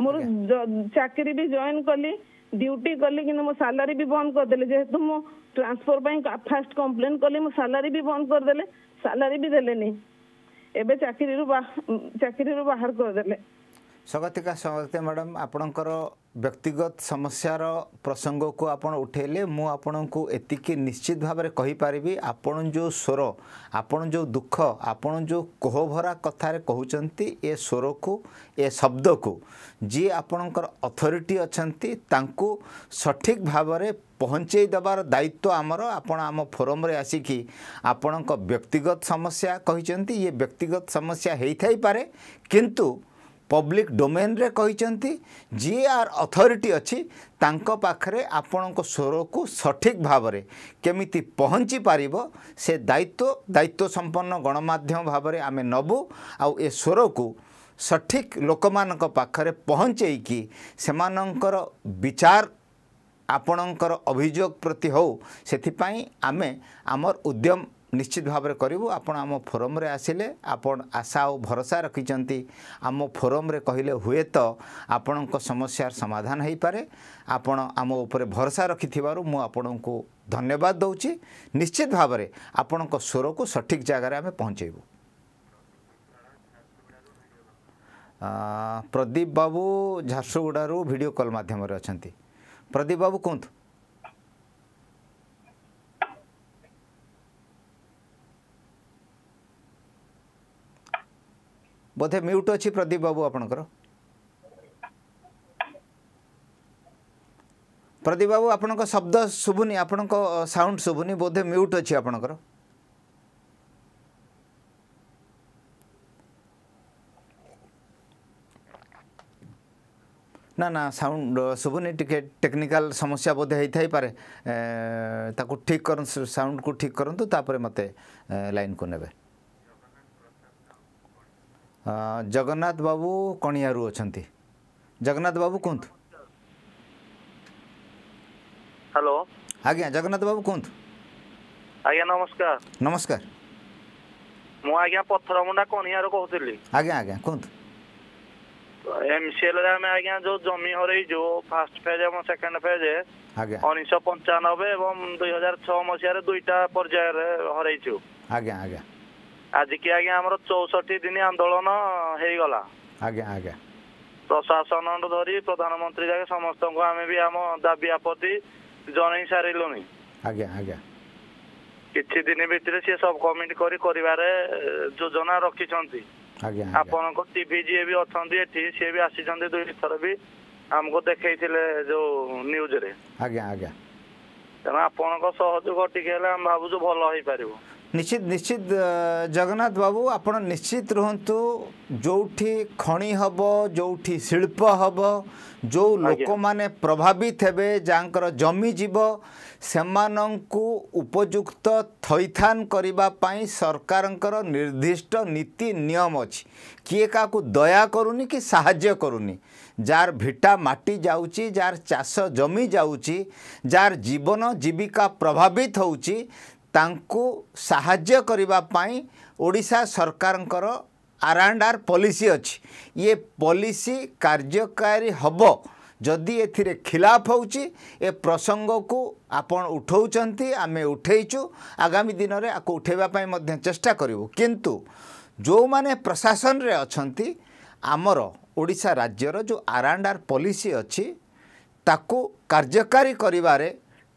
ମୋର ଚାକିରି ବି ଜଏନ କଲି ଡ୍ୟୁଟି କଲି କିନ୍ତୁ ମୋ ସାଲାରୀ ବି ବନ୍ଦ କରିଦେଲେ ଯେହେତୁ ମୁଁ ଟ୍ରାନ୍ସଫର ପାଇଁ ଫାଷ୍ଟ କମ୍ପ୍ଲେନ କଲି ମୋ ସାଲାରୀ ବି ବନ୍ଦ କରିଦେଲେ ସାଲାରୀ ବି ଦେଲେନି ଏବେ ଚାକିରିରୁ ଚାକିରିରୁ ବାହାର କରିଦେଲେ ସ୍ୱାଗତିକା ସ୍ୱାଗତିକା ମ୍ୟାଡ଼ାମ୍ ଆପଣଙ୍କର ବ୍ୟକ୍ତିଗତ ସମସ୍ୟାର ପ୍ରସଙ୍ଗକୁ ଆପଣ ଉଠାଇଲେ ମୁଁ ଆପଣଙ୍କୁ ଏତିକି ନିଶ୍ଚିତ ଭାବରେ କହିପାରିବି ଆପଣ ଯେଉଁ ସ୍ୱର ଆପଣ ଯେଉଁ ଦୁଃଖ ଆପଣ ଯେଉଁ କୋହଭରା କଥାରେ କହୁଛନ୍ତି ଏ ସ୍ୱରକୁ ଏ ଶବ୍ଦକୁ ଯିଏ ଆପଣଙ୍କର ଅଥରିଟି ଅଛନ୍ତି ତାଙ୍କୁ ସଠିକ୍ ଭାବରେ ପହଞ୍ଚାଇ ଦେବାର ଦାୟିତ୍ୱ ଆମର ଆପଣ ଆମ ଫୋରମ୍ରେ ଆସିକି ଆପଣଙ୍କ ବ୍ୟକ୍ତିଗତ ସମସ୍ୟା କହିଛନ୍ତି ଇଏ ବ୍ୟକ୍ତିଗତ ସମସ୍ୟା ହେଇଥାଇପାରେ କିନ୍ତୁ ପବ୍ଲିକ୍ ଡୋମେନ୍ରେ କହିଛନ୍ତି ଯିଏ ଆର୍ ଅଥରିଟି ଅଛି ତାଙ୍କ ପାଖରେ ଆପଣଙ୍କ ସ୍ୱରକୁ ସଠିକ୍ ଭାବରେ କେମିତି ପହଞ୍ଚି ପାରିବ ସେ ଦାୟିତ୍ୱ ଦାୟିତ୍ୱ ସମ୍ପନ୍ନ ଗଣମାଧ୍ୟମ ଭାବରେ ଆମେ ନେବୁ ଆଉ ଏ ସ୍ୱରକୁ ସଠିକ୍ ଲୋକମାନଙ୍କ ପାଖରେ ପହଞ୍ଚେଇକି ସେମାନଙ୍କର ବିଚାର ଆପଣଙ୍କର ଅଭିଯୋଗ ପ୍ରତି ହେଉ ସେଥିପାଇଁ ଆମେ ଆମର ଉଦ୍ୟମ ନିଶ୍ଚିତ ଭାବରେ କରିବୁ ଆପଣ ଆମ ଫୋରମ୍ରେ ଆସିଲେ ଆପଣ ଆଶା ଆଉ ଭରସା ରଖିଛନ୍ତି ଆମ ଫୋରମ୍ରେ କହିଲେ ହୁଏତ ଆପଣଙ୍କ ସମସ୍ୟାର ସମାଧାନ ହୋଇପାରେ ଆପଣ ଆମ ଉପରେ ଭରସା ରଖିଥିବାରୁ ମୁଁ ଆପଣଙ୍କୁ ଧନ୍ୟବାଦ ଦେଉଛି ନିଶ୍ଚିତ ଭାବରେ ଆପଣଙ୍କ ସ୍ୱରକୁ ସଠିକ୍ ଜାଗାରେ ଆମେ ପହଞ୍ଚାଇବୁ ପ୍ରଦୀପ ବାବୁ ଝାରସୁଗୁଡ଼ାରୁ ଭିଡ଼ିଓ କଲ୍ ମାଧ୍ୟମରେ ଅଛନ୍ତି ପ୍ରଦୀପ ବାବୁ କୁହନ୍ତୁ ବୋଧେ ମ୍ୟୁଟ୍ ଅଛି ପ୍ରଦୀପ ବାବୁ ଆପଣଙ୍କର ପ୍ରଦୀପ ବାବୁ ଆପଣଙ୍କ ଶବ୍ଦ ଶୁଭୁନି ଆପଣଙ୍କ ସାଉଣ୍ଡ ଶୁଭୁନି ବୋଧେ ମ୍ୟୁଟ୍ ଅଛି ଆପଣଙ୍କର ନା ନା ସାଉଣ୍ଡ ଶୁଭୁନି ଟିକେ ଟେକ୍ନିକାଲ ସମସ୍ୟା ବୋଧେ ହେଇଥାଇପାରେ ତାକୁ ଠିକ୍ କରନ୍ତୁ ସାଉଣ୍ଡକୁ ଠିକ୍ କରନ୍ତୁ ତାପରେ ମୋତେ ଲାଇନକୁ ନେବେ ଜଗନ୍ନାଥ ବାବୁ କଣିଆରୁ ଅଛନ୍ତି ଜଗନ୍ନାଥ ବାବୁ କୁହନ୍ତୁ ହ୍ୟାଲୋ ଆଜ୍ଞା ଜଗନ୍ନାଥ ବାବୁ କୁହନ୍ତୁ ଆଜ୍ଞା ନମସ୍କାର ନମସ୍କାର ମୁଁ ଆଜ୍ଞା ପଥରମୁଣ୍ଡା କଣିଆରୁ କହୁଥିଲି ଆଜ୍ଞା ଆଜ୍ଞା କୁହନ୍ତୁ ଏମସିଏଲରେ ଆମେ ଆଜ୍ଞା ଯୋଉ ଜମି ହରେଇଛୁ ଫାର୍ଷ୍ଟ ଫେଜ୍ ଏବଂ ସେକେଣ୍ଡ ଫେଜ୍ ଉଣେଇଶହ ପଞ୍ଚାନବେ ଏବଂ ଦୁଇ ହଜାର ଛଅ ମସିହାରେ ଦୁଇଟା ପର୍ଯ୍ୟାୟରେ ହରେଇଛୁ ଆଜ୍ଞା ଆଜ୍ଞା ଆଜିକି ଆଜ୍ଞା ଆମର ଚଉଷଠି ଦିନ ଆନ୍ଦୋଳନ ହେଇଗଲା ଆଜ୍ଞା ଆଜ୍ଞା ପ୍ରଶାସନଠୁ ଧରି ପ୍ରଧାନମନ୍ତ୍ରୀ ଯାକେ ସମସ୍ତଙ୍କୁ ଆମେ ବି ଆମ ଦାବି ଆପତ୍ତି ଜଣେଇ ସାରିଲୁଣି ଆଜ୍ଞା ଆଜ୍ଞା କିଛି ଦିନ ଭିତରେ ସିଏ ସବ୍ କମିଟି କରି କରିବାରେ ଯୋଜନା ରଖିଛନ୍ତି ଆପଣଙ୍କ ଟିଭି ଯିଏ ବି ଅଛନ୍ତି ଏଠି ସିଏ ବି ଆସିଛନ୍ତି ଦୁଇ ଥର ବି ଆମକୁ ଦେଖେଇଥିଲେ ଯୋଉ ନ୍ୟୁଜରେ ଆଜ୍ଞା ଆଜ୍ଞା ତେଣୁ ଆପଣଙ୍କ ସହଯୋଗ ଟିକେ ହେଲେ ଆମେ ଭାବୁଛୁ ଭଲ ହେଇପାରିବ নিশ্চিত নিশ্চিত জগন্নাথ বাবু আপনার নিশ্চিত রুহতু যৌঠি খনি হব যৌঠি শিল্প হব যে লোক মানে প্রভাবিত হবে যাঙ্কর জমি যাব সে উপযুক্ত থইথান করা পাই নির্দিষ্ট নীতি নিয়ম অছি কিয়ে কাকু দয়া করুনি কি সাহায্য করুনি যার ভিটা মাটি যাচ্ছি যার চাষ জমি যাচ্ছি যার জীবন জীবিকা প্রভাবিত হচ্ছে ତାଙ୍କୁ ସାହାଯ୍ୟ କରିବା ପାଇଁ ଓଡ଼ିଶା ସରକାରଙ୍କର ଆର୍ ଆଣ୍ଡ ଆର୍ ପଲିସି ଅଛି ଇଏ ପଲିସି କାର୍ଯ୍ୟକାରୀ ହେବ ଯଦି ଏଥିରେ ଖିଲାପ ହେଉଛି ଏ ପ୍ରସଙ୍ଗକୁ ଆପଣ ଉଠାଉଛନ୍ତି ଆମେ ଉଠାଇଛୁ ଆଗାମୀ ଦିନରେ ଆକୁ ଉଠାଇବା ପାଇଁ ମଧ୍ୟ ଚେଷ୍ଟା କରିବୁ କିନ୍ତୁ ଯେଉଁମାନେ ପ୍ରଶାସନରେ ଅଛନ୍ତି ଆମର ଓଡ଼ିଶା ରାଜ୍ୟର ଯେଉଁ ଆର୍ ଆଣ୍ଡ ଆର୍ ପଲିସି ଅଛି ତାକୁ କାର୍ଯ୍ୟକାରୀ କରିବାରେ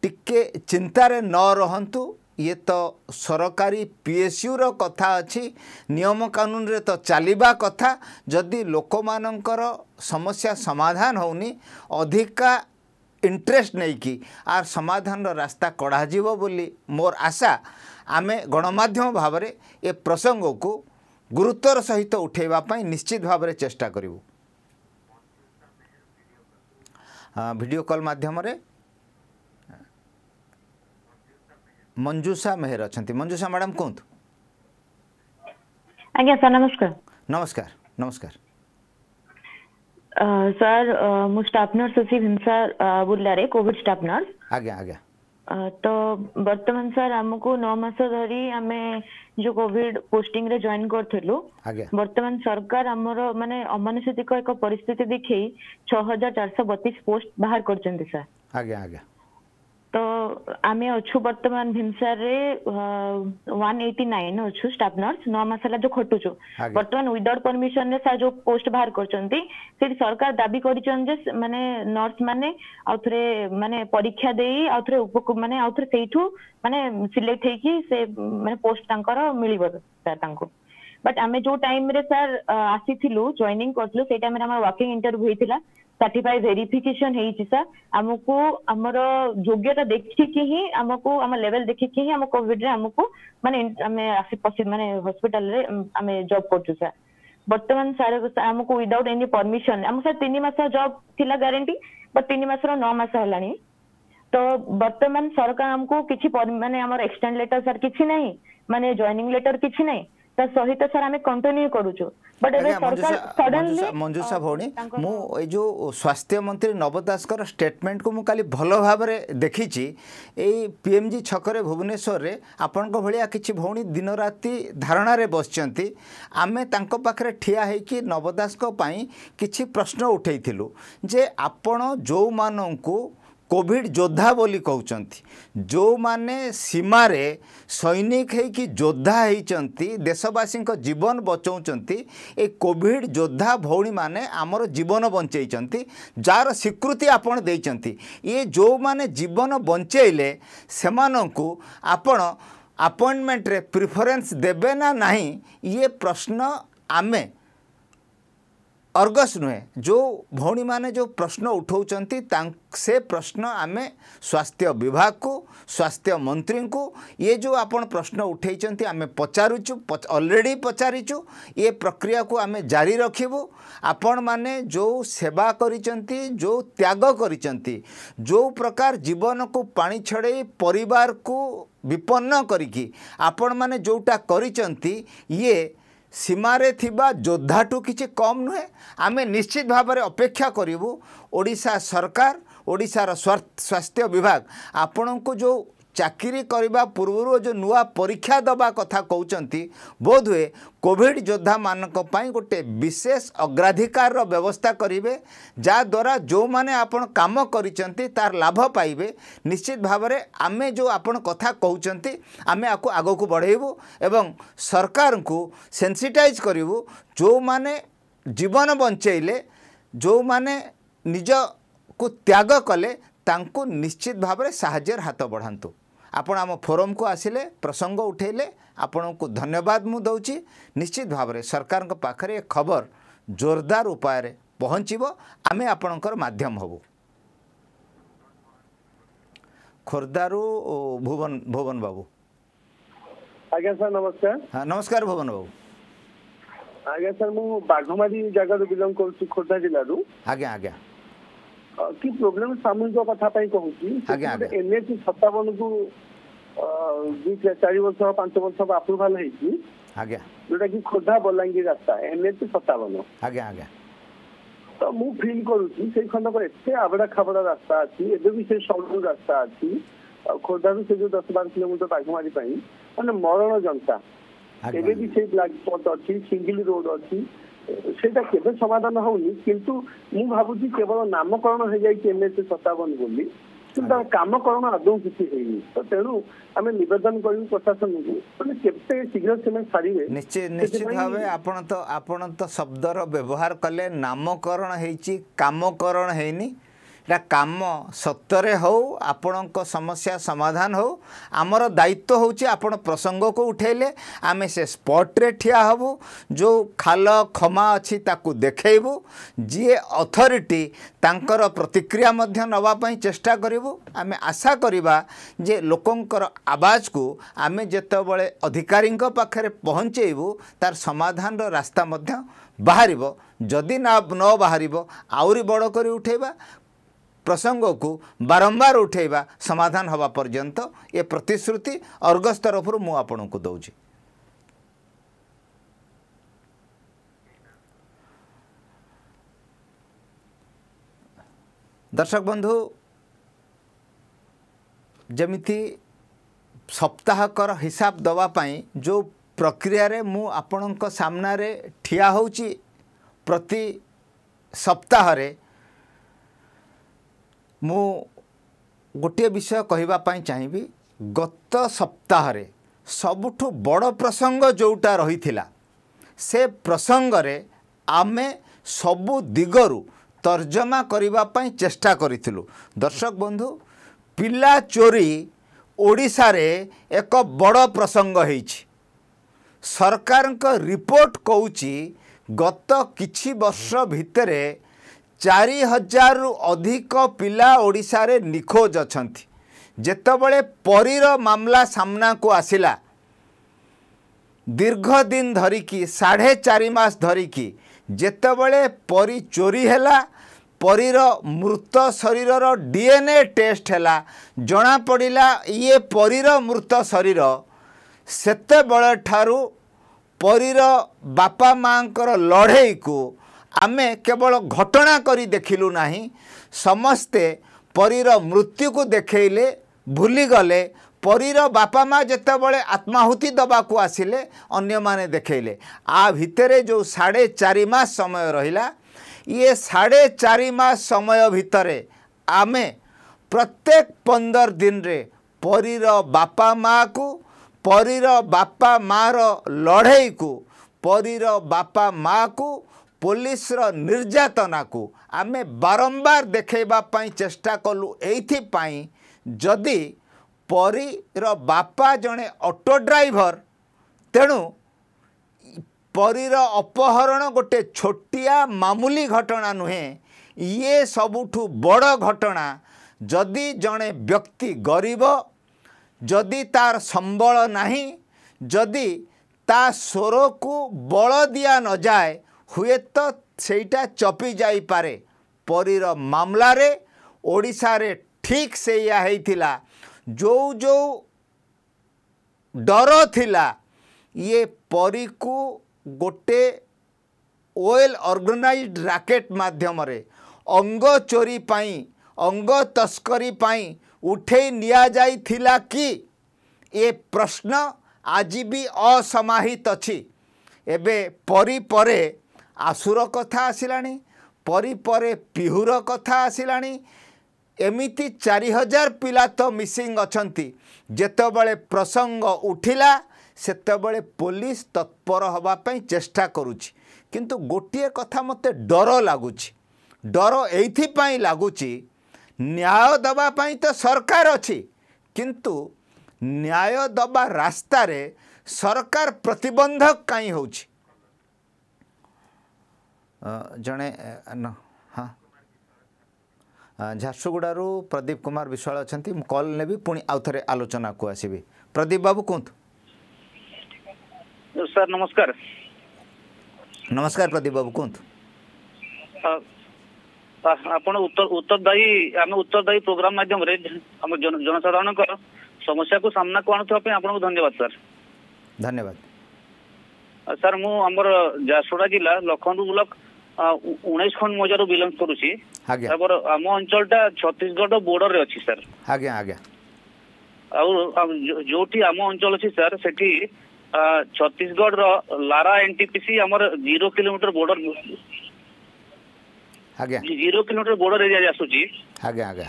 ଟିକେ ଚିନ୍ତାରେ ନ ରହନ୍ତୁ ଇଏ ତ ସରକାରୀ ପିଏସ୍ୟୁର କଥା ଅଛି ନିୟମକାନୁନରେ ତ ଚାଲିବା କଥା ଯଦି ଲୋକମାନଙ୍କର ସମସ୍ୟା ସମାଧାନ ହେଉନି ଅଧିକା ଇଣ୍ଟରେଷ୍ଟ ନେଇକି ଆର୍ ସମାଧାନର ରାସ୍ତା କଢ଼ାଯିବ ବୋଲି ମୋର ଆଶା ଆମେ ଗଣମାଧ୍ୟମ ଭାବରେ ଏ ପ୍ରସଙ୍ଗକୁ ଗୁରୁତ୍ୱର ସହିତ ଉଠାଇବା ପାଇଁ ନିଶ୍ଚିତ ଭାବରେ ଚେଷ୍ଟା କରିବୁ ଭିଡ଼ିଓ କଲ୍ ମାଧ୍ୟମରେ ମଞ୍ଜୁଷା ମେହେର ଅଛନ୍ତି ମଞ୍ଜୁଷା ମ୍ୟାଡ଼ାମ୍ କୁହନ୍ତୁ ଆଜ୍ଞା ସାର୍ ନମସ୍କାର ନମସ୍କାର ନମସ୍କାର ସାର୍ ମୁଁ ଷ୍ଟାଫ୍ ନର୍ସ ଅଛି ଭୀମସା ବୁର୍ଲାରେ କୋଭିଡ୍ ଷ୍ଟାଫ୍ ନର୍ସ ଆଜ୍ଞା ଆଜ୍ଞା ତ ବର୍ତ୍ତମାନ ସାର୍ ଆମକୁ ନଅ ମାସ ଧରି ଆମେ ଯୋଉ କୋଭିଡ ପୋଷ୍ଟିଂରେ ଜଏନ୍ କରିଥିଲୁ ବର୍ତ୍ତମାନ ସରକାର ଆମର ମାନେ ଅମାନସିକ ଏକ ପରିସ୍ଥିତି ଦେଖେଇ ଛଅ ହଜାର ଚାରିଶହ ବତିଶ ପୋଷ୍ଟ ବାହାର କରିଛନ୍ତି ସାର୍ ଆଜ୍ଞା ଆଜ୍ଞା ତ ଆମେ ଅଛୁ ବର୍ତ୍ତମାନ ଭୀମସାରରେ ୱାନ୍ ଏଇଟି ନାଇନ୍ ଅଛୁ ଷ୍ଟାଫ୍ ନର୍ସ ନଅ ମାସ ହେଲା ଯୋଉ ଖଟୁଛୁ ବର୍ତ୍ତମାନ ୱିଦାଉଟ୍ ପରମିଶନରେ ସାର୍ ଯୋଉ ପୋଷ୍ଟ ବାହାର କରିଛନ୍ତି ସେଠି ସରକାର ଦାବି କରିଛନ୍ତି ଯେ ମାନେ ନର୍ସ ମାନେ ଆଉଥରେ ମାନେ ପରୀକ୍ଷା ଦେଇ ଆଉଥରେ ମାନେ ଆଉଥରେ ସେଇଠୁ ମାନେ ସିଲେକ୍ଟ ହେଇକି ସେ ମାନେ ପୋଷ୍ଟ ତାଙ୍କର ମିଳିବ ସାର୍ ତାଙ୍କୁ ବଟ୍ ଆମେ ଯୋଉ ଟାଇମରେ ସାର୍ ଆସିଥିଲୁ ଜଏନିଂ କରିଥିଲୁ ସେଇ ଟାଇମରେ ଆମର ୱାକିଂ ଇଣ୍ଟରଭ୍ୟୁ ହେଇଥିଲା सर्टिफाइड वेरिफिकेशन है सर आम को आम योग्यता देखिकी ही आम को आम लेवल देखिकी ही आम कोविड रे आमको माने आमे आसी पसि माने हॉस्पिटल रे आमे जॉब करछु सर वर्तमान सर आम विदाउट एनी परमिशन आम सर 3 मास जॉब थिला गारंटी बट 3 मास रो 9 मास हलाणी तो वर्तमान सरकार हमको किछि माने हमर एक्सटेंड लेटर सर किछि नै माने जॉइनिंग लेटर किछि नै ᱥᱚᱦᱤᱛᱚ સર আমি ᱠᱚᱱᱴᱤᱱᱭᱩ ᱠᱟᱨᱩᱪᱩ ᱵᱟᱴ ᱟᱨ ᱥᱚᱨᱠᱟᱨ ᱥᱟᱰᱮᱱᱞᱤ ᱢᱚᱱᱡᱩᱥ ᱥᱟᱵ ᱦᱚᱰᱤ ᱢᱩ ᱮ ᱡᱚ ᱥᱣᱟᱥᱛᱭ ᱢᱚᱱᱛᱨᱤ ᱱᱚᱵᱚᱫᱟᱥᱠᱚᱨ ᱥᱴᱮᱴᱢᱮᱱᱴ ᱠᱚ ᱢᱩ ᱠᱷᱟᱞᱤ ᱵᱷᱚᱞᱚ ᱵᱷᱟᱵᱨᱮ ᱫᱮᱠᱷᱤᱪᱤ ᱮ ᱯᱤᱢᱡᱤ ᱪᱷᱚᱠᱨᱮ ᱵᱷᱩᱵᱱᱮᱥᱣᱚᱨ ᱨᱮ ᱟᱯᱚᱱᱠᱚ ᱵᱷᱚᱲᱤᱭᱟ ᱠᱤᱪᱷᱤ ᱵᱷᱚᱰᱤ ᱫᱤᱱ ᱨᱟᱛᱤ ᱫᱷᱟᱨᱟᱱᱟ ᱨᱮ ᱵᱚᱥᱪᱷᱟᱱᱛᱤ ᱟᱢᱮ ᱛᱟᱱᱠᱚ ᱯᱟᱠᱨᱮ ᱴᱷᱤᱭᱟ ᱦᱮ ᱠ କୋଭିଡ଼ ଯୋଦ୍ଧା ବୋଲି କହୁଛନ୍ତି ଯେଉଁମାନେ ସୀମାରେ ସୈନିକ ହେଇକି ଯୋଦ୍ଧା ହେଇଛନ୍ତି ଦେଶବାସୀଙ୍କ ଜୀବନ ବଚାଉଛନ୍ତି ଏ କୋଭିଡ଼ ଯୋଦ୍ଧା ଭଉଣୀମାନେ ଆମର ଜୀବନ ବଞ୍ଚେଇଛନ୍ତି ଯାହାର ସ୍ୱୀକୃତି ଆପଣ ଦେଇଛନ୍ତି ଇଏ ଯେଉଁମାନେ ଜୀବନ ବଞ୍ଚେଇଲେ ସେମାନଙ୍କୁ ଆପଣ ଆପଏଣ୍ଟମେଣ୍ଟରେ ପ୍ରିଫରେନ୍ସ ଦେବେ ନା ନାହିଁ ଇଏ ପ୍ରଶ୍ନ ଆମେ ଅର୍ଗସ୍ ନୁହେଁ ଯେଉଁ ଭଉଣୀମାନେ ଯେଉଁ ପ୍ରଶ୍ନ ଉଠାଉଛନ୍ତି ତା ସେ ପ୍ରଶ୍ନ ଆମେ ସ୍ୱାସ୍ଥ୍ୟ ବିଭାଗକୁ ସ୍ୱାସ୍ଥ୍ୟ ମନ୍ତ୍ରୀଙ୍କୁ ଇଏ ଯେଉଁ ଆପଣ ପ୍ରଶ୍ନ ଉଠାଇଛନ୍ତି ଆମେ ପଚାରୁଛୁ ଅଲରେଡ଼ି ପଚାରିଛୁ ଏ ପ୍ରକ୍ରିୟାକୁ ଆମେ ଜାରି ରଖିବୁ ଆପଣମାନେ ଯେଉଁ ସେବା କରିଛନ୍ତି ଯେଉଁ ତ୍ୟାଗ କରିଛନ୍ତି ଯେଉଁ ପ୍ରକାର ଜୀବନକୁ ପାଣି ଛଡ଼େଇ ପରିବାରକୁ ବିପନ୍ନ କରିକି ଆପଣମାନେ ଯେଉଁଟା କରିଛନ୍ତି ଇଏ ସୀମାରେ ଥିବା ଯୋଦ୍ଧାଠୁ କିଛି କମ୍ ନୁହେଁ ଆମେ ନିଶ୍ଚିତ ଭାବରେ ଅପେକ୍ଷା କରିବୁ ଓଡ଼ିଶା ସରକାର ଓଡ଼ିଶାର ସ୍ୱାସ୍ଥ୍ୟ ବିଭାଗ ଆପଣଙ୍କୁ ଯେଉଁ ଚାକିରି କରିବା ପୂର୍ବରୁ ଯେଉଁ ନୂଆ ପରୀକ୍ଷା ଦେବା କଥା କହୁଛନ୍ତି ବୋଧହୁଏ କୋଭିଡ଼ ଯୋଦ୍ଧାମାନଙ୍କ ପାଇଁ ଗୋଟେ ବିଶେଷ ଅଗ୍ରାଧିକାରର ବ୍ୟବସ୍ଥା କରିବେ ଯାହାଦ୍ୱାରା ଯେଉଁମାନେ ଆପଣ କାମ କରିଛନ୍ତି ତାର ଲାଭ ପାଇବେ ନିଶ୍ଚିତ ଭାବରେ ଆମେ ଯେଉଁ ଆପଣ କଥା କହୁଛନ୍ତି ଆମେ ଆକୁ ଆଗକୁ ବଢ଼େଇବୁ ଏବଂ ସରକାରଙ୍କୁ ସେନ୍ସିଟାଇଜ୍ କରିବୁ ଯେଉଁମାନେ ଜୀବନ ବଞ୍ଚେଇଲେ ଯେଉଁମାନେ ନିଜକୁ ତ୍ୟାଗ କଲେ ତାଙ୍କୁ ନିଶ୍ଚିତ ଭାବରେ ସାହାଯ୍ୟର ହାତ ବଢ଼ାନ୍ତୁ ଆପଣ ଆମ ଫୋରମ୍କୁ ଆସିଲେ ପ୍ରସଙ୍ଗ ଉଠାଇଲେ ଆପଣଙ୍କୁ ଧନ୍ୟବାଦ ମୁଁ ଦେଉଛି ନିଶ୍ଚିତ ଭାବରେ ସରକାରଙ୍କ ପାଖରେ ଏ ଖବର ଜୋରଦାର ଉପାୟରେ ପହଞ୍ଚିବ ଆମେ ଆପଣଙ୍କର ମାଧ୍ୟମ ହେବୁ ଖୋର୍ଦ୍ଧାରୁ ଭୁବନ ଭୁବନ ବାବୁ ଆଜ୍ଞା ସାର୍ ନମସ୍କାର ହଁ ନମସ୍କାର ଭୁବନ ବାବୁ ଆଜ୍ଞା ସାର୍ ମୁଁ ବାଘମାରୀ ଜାଗାରୁ ବିଲଙ୍ଗ କରୁଛି ଖୋର୍ଦ୍ଧା ଜିଲ୍ଲାରୁ ଆଜ୍ଞା ଆଜ୍ଞା କି ପ୍ରୋବ୍ଲେମ ସାମୁହିକ କଥା ପାଇଁ କହୁଛି ଏନ୍ଏଚ୍ ସତାବନକୁ ଦୁଇ ଚାରି ବର୍ଷ ପାଞ୍ଚ ବର୍ଷ ହବ ଆପ୍ରୁଭାଲ ହେଇଛି ଯୋଉଟା କି ଖୋର୍ଦ୍ଧା ବଲାଙ୍ଗୀର ରାସ୍ତା ଏନ୍ଏଚ୍ ସତାବନ ତ ମୁଁ ଫିଲ୍ କରୁଛି ସେଇ ଖଣ୍ଡକ ଏତେ ଆବଡ଼ା ଖାବଡ଼ା ରାସ୍ତା ଅଛି ଏବେ ବି ସେ ସରୁ ରାସ୍ତା ଅଛି ଖୋର୍ଦ୍ଧାରୁ ସେ ଯୋଉ ଦଶ ବାର କିଲୋମିଟର ବାଘମାରୀ ପାଇଁ ମାନେ ମରଣ ଜନତା ଏବେ ବି ସେଇ ବ୍ଲାକ୍ ସ୍ପଟ୍ ଅଛି ସିଙ୍ଗିଲ ରୋଡ୍ ଅଛି ସେଇଟା କେବେ ସମାଧାନ ହଉନି କିନ୍ତୁ ମୁଁ ଭାବୁଛି କେବଳ ନାମକରଣ ହେଇଯାଇଛି ଏନ୍ଏଚ୍ ସତାବନ ବୋଲି କିନ୍ତୁ କାମ କରଣ ଆଦୌ କିଛି ହେଇନି ତ ତେଣୁ ଆମେ ନିବେଦନ କରିବୁ ପ୍ରଶାସନକୁ ମାନେ କେତେ ଶୀଘ୍ର ସେମାନେ ସାରିବେ ନିଶ୍ଚିତ ଭାବେ ଆପଣ ତ ଆପଣ ତ ଶବ୍ଦର ବ୍ୟବହାର କଲେ ନାମକରଣ ହେଇଛି କାମକରଣ ହେଇନି ଏଇଟା କାମ ସତରେ ହେଉ ଆପଣଙ୍କ ସମସ୍ୟା ସମାଧାନ ହେଉ ଆମର ଦାୟିତ୍ୱ ହେଉଛି ଆପଣ ପ୍ରସଙ୍ଗକୁ ଉଠାଇଲେ ଆମେ ସେ ସ୍ପଟ୍ରେ ଠିଆ ହେବୁ ଯେଉଁ ଖାଲ କ୍ଷମା ଅଛି ତାକୁ ଦେଖାଇବୁ ଯିଏ ଅଥରିଟି ତାଙ୍କର ପ୍ରତିକ୍ରିୟା ମଧ୍ୟ ନେବା ପାଇଁ ଚେଷ୍ଟା କରିବୁ ଆମେ ଆଶା କରିବା ଯେ ଲୋକଙ୍କର ଆବାଜକୁ ଆମେ ଯେତେବେଳେ ଅଧିକାରୀଙ୍କ ପାଖରେ ପହଞ୍ଚାଇବୁ ତାର ସମାଧାନର ରାସ୍ତା ମଧ୍ୟ ବାହାରିବ ଯଦି ନା ନ ବାହାରିବ ଆହୁରି ବଡ଼ କରି ଉଠାଇବା ପ୍ରସଙ୍ଗକୁ ବାରମ୍ବାର ଉଠାଇବା ସମାଧାନ ହେବା ପର୍ଯ୍ୟନ୍ତ ଏ ପ୍ରତିଶ୍ରୁତି ଅର୍ଗସ୍ ତରଫରୁ ମୁଁ ଆପଣଙ୍କୁ ଦେଉଛି ଦର୍ଶକ ବନ୍ଧୁ ଯେମିତି ସପ୍ତାହକର ହିସାବ ଦେବା ପାଇଁ ଯେଉଁ ପ୍ରକ୍ରିୟାରେ ମୁଁ ଆପଣଙ୍କ ସାମ୍ନାରେ ଠିଆ ହେଉଛି ପ୍ରତି ସପ୍ତାହରେ ମୁଁ ଗୋଟିଏ ବିଷୟ କହିବା ପାଇଁ ଚାହିଁବି ଗତ ସପ୍ତାହରେ ସବୁଠୁ ବଡ଼ ପ୍ରସଙ୍ଗ ଯେଉଁଟା ରହିଥିଲା ସେ ପ୍ରସଙ୍ଗରେ ଆମେ ସବୁ ଦିଗରୁ ତର୍ଜମା କରିବା ପାଇଁ ଚେଷ୍ଟା କରିଥିଲୁ ଦର୍ଶକ ବନ୍ଧୁ ପିଲା ଚୋରି ଓଡ଼ିଶାରେ ଏକ ବଡ଼ ପ୍ରସଙ୍ଗ ହେଇଛି ସରକାରଙ୍କ ରିପୋର୍ଟ କହୁଛି ଗତ କିଛି ବର୍ଷ ଭିତରେ ଚାରି ହଜାରରୁ ଅଧିକ ପିଲା ଓଡ଼ିଶାରେ ନିଖୋଜ ଅଛନ୍ତି ଯେତେବେଳେ ପରୀର ମାମଲା ସାମ୍ନାକୁ ଆସିଲା ଦୀର୍ଘ ଦିନ ଧରିକି ସାଢ଼େ ଚାରି ମାସ ଧରିକି ଯେତେବେଳେ ପରୀ ଚୋରି ହେଲା ପରୀର ମୃତ ଶରୀରର ଡି ଏନ୍ ଏ ଟେଷ୍ଟ ହେଲା ଜଣାପଡ଼ିଲା ଇଏ ପରୀର ମୃତ ଶରୀର ସେତେବେଳ ଠାରୁ ପରୀର ବାପା ମାଆଙ୍କର ଲଢ଼େଇକୁ ଆମେ କେବଳ ଘଟଣା କରି ଦେଖିଲୁ ନାହିଁ ସମସ୍ତେ ପରୀର ମୃତ୍ୟୁକୁ ଦେଖେଇଲେ ଭୁଲିଗଲେ ପରୀର ବାପା ମା' ଯେତେବେଳେ ଆତ୍ମାହୁତି ଦେବାକୁ ଆସିଲେ ଅନ୍ୟମାନେ ଦେଖେଇଲେ ଆ ଭିତରେ ଯେଉଁ ସାଢ଼େ ଚାରି ମାସ ସମୟ ରହିଲା ଇଏ ସାଢ଼େ ଚାରି ମାସ ସମୟ ଭିତରେ ଆମେ ପ୍ରତ୍ୟେକ ପନ୍ଦର ଦିନରେ ପରୀର ବାପା ମା'କୁ ପରୀର ବାପା ମା'ର ଲଢ଼େଇକୁ ପରୀର ବାପା ମା'କୁ ପୋଲିସର ନିର୍ଯାତନାକୁ ଆମେ ବାରମ୍ବାର ଦେଖେଇବା ପାଇଁ ଚେଷ୍ଟା କଲୁ ଏଇଥିପାଇଁ ଯଦି ପରୀର ବାପା ଜଣେ ଅଟୋ ଡ୍ରାଇଭର ତେଣୁ ପରୀର ଅପହରଣ ଗୋଟିଏ ଛୋଟିଆ ମାମୁଲି ଘଟଣା ନୁହେଁ ଇଏ ସବୁଠୁ ବଡ଼ ଘଟଣା ଯଦି ଜଣେ ବ୍ୟକ୍ତି ଗରିବ ଯଦି ତାର ସମ୍ବଳ ନାହିଁ ଯଦି ତା ସ୍ୱରକୁ ବଳ ଦିଆ ନଯାଏ ହୁଏତ ସେଇଟା ଚପି ଯାଇପାରେ ପରୀର ମାମଲାରେ ଓଡ଼ିଶାରେ ଠିକ୍ ସେଇଆ ହେଇଥିଲା ଯେଉଁ ଯେଉଁ ଡର ଥିଲା ଇଏ ପରୀକୁ ଗୋଟେ ଓଏଲ୍ ଅର୍ଗାନାଇଜ୍ଡ ରାକେଟ୍ ମାଧ୍ୟମରେ ଅଙ୍ଗ ଚୋରି ପାଇଁ ଅଙ୍ଗ ତସ୍କରୀ ପାଇଁ ଉଠେଇ ନିଆଯାଇଥିଲା କି ଏ ପ୍ରଶ୍ନ ଆଜି ବି ଅସମାହିତ ଅଛି ଏବେ ପରୀ ପରେ ଆଶୁର କଥା ଆସିଲାଣି ପରି ପରେ ପିହୁର କଥା ଆସିଲାଣି ଏମିତି ଚାରି ହଜାର ପିଲା ତ ମିସିଂ ଅଛନ୍ତି ଯେତେବେଳେ ପ୍ରସଙ୍ଗ ଉଠିଲା ସେତେବେଳେ ପୋଲିସ ତତ୍ପର ହେବା ପାଇଁ ଚେଷ୍ଟା କରୁଛି କିନ୍ତୁ ଗୋଟିଏ କଥା ମୋତେ ଡର ଲାଗୁଛି ଡର ଏଇଥିପାଇଁ ଲାଗୁଛି ନ୍ୟାୟ ଦେବା ପାଇଁ ତ ସରକାର ଅଛି କିନ୍ତୁ ନ୍ୟାୟ ଦେବା ରାସ୍ତାରେ ସରକାର ପ୍ରତିବନ୍ଧକ କାହିଁ ହେଉଛି ଜଣେ ହଁ ଝାରସୁଗୁଡ଼ାରୁ ପ୍ରଦୀପ କୁମାର ବିଶ୍ୱାଳ ଅଛନ୍ତି ମୁଁ କଲ୍ ନେବି ପୁଣି ଆଉ ଥରେ ଆଲୋଚନାକୁ ଆସିବି ପ୍ରଦୀପ ବାବୁ କୁହନ୍ତୁ ସାର୍ ନମସ୍କାର ନମସ୍କାର ପ୍ରଦୀପ ବାବୁ କୁହନ୍ତୁ ଆପଣ ଉତ୍ତରଦାୟୀ ଆମେ ଉତ୍ତରଦାୟୀ ପ୍ରୋଗ୍ରାମ ମାଧ୍ୟମରେ ଆମ ଜନସାଧାରଣଙ୍କ ସମସ୍ୟାକୁ ସାମ୍ନାକୁ ଆଣୁଥିବା ପାଇଁ ଆପଣଙ୍କୁ ଧନ୍ୟବାଦ ସାର୍ ଧନ୍ୟବାଦ ସାର୍ ମୁଁ ଆମର ଝାରସୁଗୁଡ଼ା ଜିଲ୍ଲା ଲଖନପୁର ବ୍ଲକ ଉଣେଇଶ ଖଣ୍ଡ ମୌଜାରୁ ବିଲଙ୍ଗ କରୁଛି ତାପରେ ଆମ ଅଞ୍ଚଳଟା ଛତିଶଗଡ଼ ବୋର୍ଡରରେ ଅଛି ସାର୍ ଆଜ୍ଞା ଆଜ୍ଞା ଆଉ ଯୋଉଠି ଆମ ଅଞ୍ଚଳ ଅଛି ସାର୍ ସେଠି ଛତିଶଗଡ଼ର ଲାରା ଏନ୍ଟିପିସି ଆମର ଜିରୋ କିଲୋମିଟର ବୋର୍ଡର ଆଜ୍ଞା ଜିରୋ କିଲୋମିଟର ବୋର୍ଡର ଏରିଆରେ ଆସୁଛି ଆଜ୍ଞା ଆଜ୍ଞା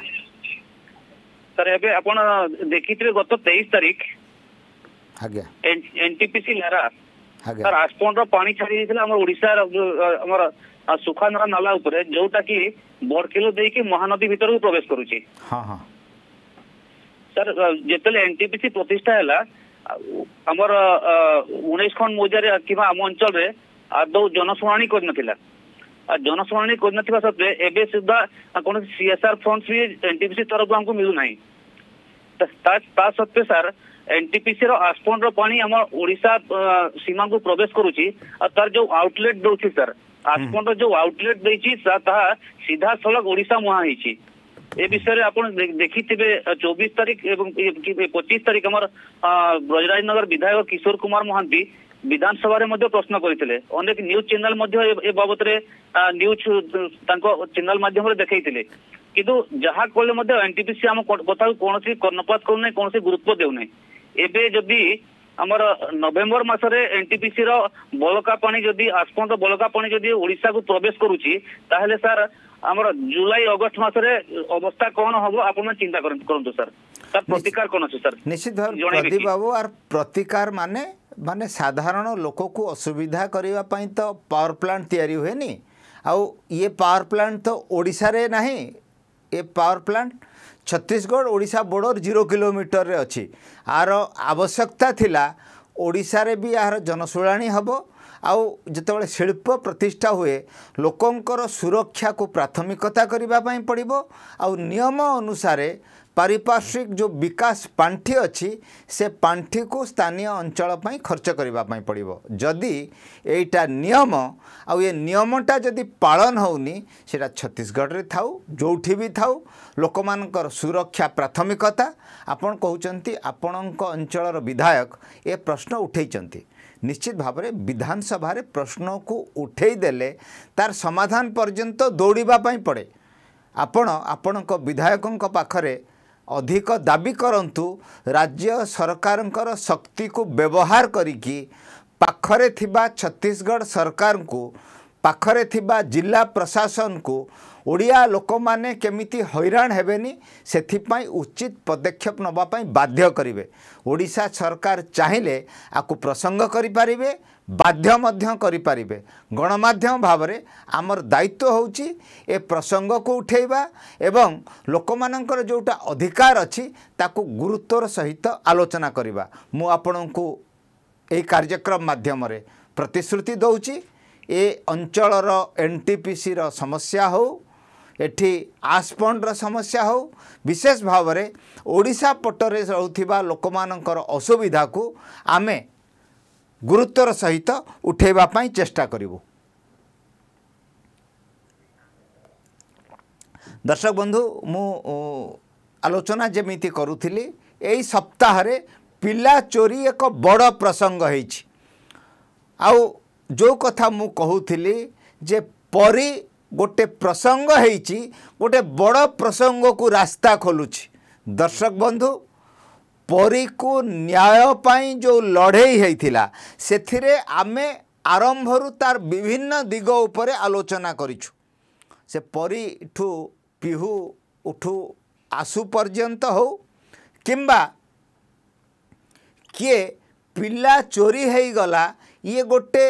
ସାର୍ ଏବେ ଆପଣ ଦେଖିଥିବେ ଗତ ତେଇଶ ତାରିଖ ଆଜ୍ଞା ଏନ୍ଟିପିସି ଲାରା ସାର୍ ଆସ୍ପନ୍ର ପାଣି ଛାଡି ଯାଇଥିଲା ଆମର ଓଡ଼ିଶାର ଆମର सुखानरा नाला उपरे जोटा की बड़किलो देके महानदी भीतर प्रवेश करूची हां हां सर जेतेले एनटीपीसी प्रतिष्ठा हैला हमर 19 खन मोजारे किबा हम अंचल रे आदो जनसुवाणी कर नथिला आ जनसुवाणी कर नथिबा सत्वे एबे सुद्धा कोन सीएसआर फंड्स भी एनटीपीसी तरफ हमको मिलु नाही तास पास सत्वे सर एनटीपीसी रो आसपोन रो पानी हमर ओडिसा सीमा को प्रवेश करूची आ तर जो आउटलेट दोची सर ଆପଣଙ୍କର ଯୋଉ ଆଉଟଲେଟ୍ ଦେଇଛି ତାହା ସିଧାସଳଖ ଓଡ଼ିଶା ମୁହାଁ ହେଇଛି ଏ ବିଷୟରେ ଆପଣ ଦେଖିଥିବେ ଚବିଶ ତାରିଖ ଏବଂ ପଚିଶ ତାରିଖ ଆମର ବ୍ରଜରାଜନଗର ବିଧାୟକ କିଶୋର କୁମାର ମହାନ୍ତି ବିଧାନସଭାରେ ମଧ୍ୟ ପ୍ରଶ୍ନ କରିଥିଲେ ଅନେକ ନ୍ୟୁଜ ଚ୍ୟାନେଲ ମଧ୍ୟ ଏ ବାବଦରେ ନ୍ୟୁଜ ତାଙ୍କ ଚ୍ୟାନେଲ ମାଧ୍ୟମରେ ଦେଖେଇଥିଲେ କିନ୍ତୁ ଯାହା କଲେ ମଧ୍ୟ ଏନଟିପିସି ଆମ କଥାକୁ କୌଣସି କର୍ଣ୍ଣପାତ କରୁନାହିଁ କୌଣସି ଗୁରୁତ୍ୱ ଦେଉନାହିଁ ଏବେ ଯଦି ଆମର ନଭେମ୍ବର ମାସରେ ଏନଟିପିସି ର ବଳକା ପାଣି ଯଦି ଆସ୍ପନ୍ତ ବଳକା ପାଣି ଯଦି ଓଡ଼ିଶାକୁ ପ୍ରବେଶ କରୁଛି ତାହେଲେ ସାର୍ ଆମର ଜୁଲାଇ ଅଗଷ୍ଟ ମାସରେ ଅବସ୍ଥା କଣ ହବ ଆପଣ ଚିନ୍ତା କରନ୍ତୁ ସାର୍ ତାର ପ୍ରତିକାର କଣ ଅଛି ସାର୍ ନିଶ୍ଚିତ ଭାବେ ବାବୁ ଆର ପ୍ରତିକାର ମାନେ ମାନେ ସାଧାରଣ ଲୋକକୁ ଅସୁବିଧା କରିବା ପାଇଁ ତ ପାୱାର ପ୍ଲାଣ୍ଟ ତିଆରି ହୁଏନି ଆଉ ଇଏ ପାୱାର ପ୍ଲାଣ୍ଟ ତ ଓଡ଼ିଶାରେ ନାହିଁ ଏ power plant Chhattisgarh Odisha border zero କିଲୋମିଟରରେ ଅଛି ଆର ଆବଶ୍ୟକତା ଥିଲା ଓଡ଼ିଶାରେ ବି ଏହାର ଜନଶୁଣାଣୀ ହେବ ଆଉ ଯେତେବେଳେ ଶିଳ୍ପ ପ୍ରତିଷ୍ଠା ହୁଏ ଲୋକଙ୍କର ସୁରକ୍ଷାକୁ ପ୍ରାଥମିକତା କରିବା ପାଇଁ ପଡ଼ିବ ଆଉ ନିୟମ ଅନୁସାରେ ପାରିପାର୍ଶ୍ୱିକ ଯେଉଁ ବିକାଶ ପାଣ୍ଠି ଅଛି ସେ ପାଣ୍ଠିକୁ ସ୍ଥାନୀୟ ଅଞ୍ଚଳ ପାଇଁ ଖର୍ଚ୍ଚ କରିବା ପାଇଁ ପଡ଼ିବ ଯଦି ଏଇଟା ନିୟମ ଆଉ ଏ ନିୟମଟା ଯଦି ପାଳନ ହେଉନି ସେଇଟା ଛତିଶଗଡ଼ରେ ଥାଉ ଯେଉଁଠି ବି ଥାଉ ଲୋକମାନଙ୍କର ସୁରକ୍ଷା ପ୍ରାଥମିକତା ଆପଣ କହୁଛନ୍ତି ଆପଣଙ୍କ ଅଞ୍ଚଳର ବିଧାୟକ ଏ ପ୍ରଶ୍ନ ଉଠାଇଛନ୍ତି ନିଶ୍ଚିତ ଭାବରେ ବିଧାନସଭାରେ ପ୍ରଶ୍ନକୁ ଉଠାଇଦେଲେ ତାର ସମାଧାନ ପର୍ଯ୍ୟନ୍ତ ଦୌଡ଼ିବା ପାଇଁ ପଡ଼େ ଆପଣ ଆପଣଙ୍କ ବିଧାୟକଙ୍କ ପାଖରେ ଅଧିକ ଦାବି କରନ୍ତୁ ରାଜ୍ୟ ସରକାରଙ୍କର ଶକ୍ତିକୁ ବ୍ୟବହାର କରିକି ପାଖରେ ଥିବା ଛତିଶଗଡ଼ ସରକାରଙ୍କୁ ପାଖରେ ଥିବା ଜିଲ୍ଲା ପ୍ରଶାସନକୁ ଓଡ଼ିଆ ଲୋକମାନେ କେମିତି ହଇରାଣ ହେବେନି ସେଥିପାଇଁ ଉଚିତ ପଦକ୍ଷେପ ନେବା ପାଇଁ ବାଧ୍ୟ କରିବେ ଓଡ଼ିଶା ସରକାର ଚାହିଁଲେ ଆକୁ ପ୍ରସଙ୍ଗ କରିପାରିବେ ବାଧ୍ୟ ମଧ୍ୟ କରିପାରିବେ ଗଣମାଧ୍ୟମ ଭାବରେ ଆମର ଦାୟିତ୍ୱ ହେଉଛି ଏ ପ୍ରସଙ୍ଗକୁ ଉଠାଇବା ଏବଂ ଲୋକମାନଙ୍କର ଯେଉଁଟା ଅଧିକାର ଅଛି ତାକୁ ଗୁରୁତ୍ୱର ସହିତ ଆଲୋଚନା କରିବା ମୁଁ ଆପଣଙ୍କୁ ଏହି କାର୍ଯ୍ୟକ୍ରମ ମାଧ୍ୟମରେ ପ୍ରତିଶ୍ରୁତି ଦେଉଛି ଏ ଅଞ୍ଚଳର ଏନ୍ ଟି ପି ସିର ସମସ୍ୟା ହେଉ ଏଠି ଆସ୍ପଣ୍ଡର ସମସ୍ୟା ହେଉ ବିଶେଷ ଭାବରେ ଓଡ଼ିଶା ପଟରେ ରହୁଥିବା ଲୋକମାନଙ୍କର ଅସୁବିଧାକୁ ଆମେ ଗୁରୁତ୍ୱର ସହିତ ଉଠାଇବା ପାଇଁ ଚେଷ୍ଟା କରିବୁ ଦର୍ଶକ ବନ୍ଧୁ ମୁଁ ଆଲୋଚନା ଯେମିତି କରୁଥିଲି ଏଇ ସପ୍ତାହରେ ପିଲା ଚୋରି ଏକ ବଡ଼ ପ୍ରସଙ୍ଗ ହେଇଛି ଆଉ ଯେଉଁ କଥା ମୁଁ କହୁଥିଲି ଯେ ପରି ଗୋଟେ ପ୍ରସଙ୍ଗ ହେଇଛି ଗୋଟେ ବଡ଼ ପ୍ରସଙ୍ଗକୁ ରାସ୍ତା ଖୋଲୁଛି ଦର୍ଶକ ବନ୍ଧୁ ପରୀକୁ ନ୍ୟାୟ ପାଇଁ ଯେଉଁ ଲଢ଼େଇ ହୋଇଥିଲା ସେଥିରେ ଆମେ ଆରମ୍ଭରୁ ତାର ବିଭିନ୍ନ ଦିଗ ଉପରେ ଆଲୋଚନା କରିଛୁ ସେ ପରୀଠୁ ପିହୁ ଉଠୁ ଆସୁ ପର୍ଯ୍ୟନ୍ତ ହଉ କିମ୍ବା କିଏ ପିଲା ଚୋରି ହୋଇଗଲା ଇଏ ଗୋଟେ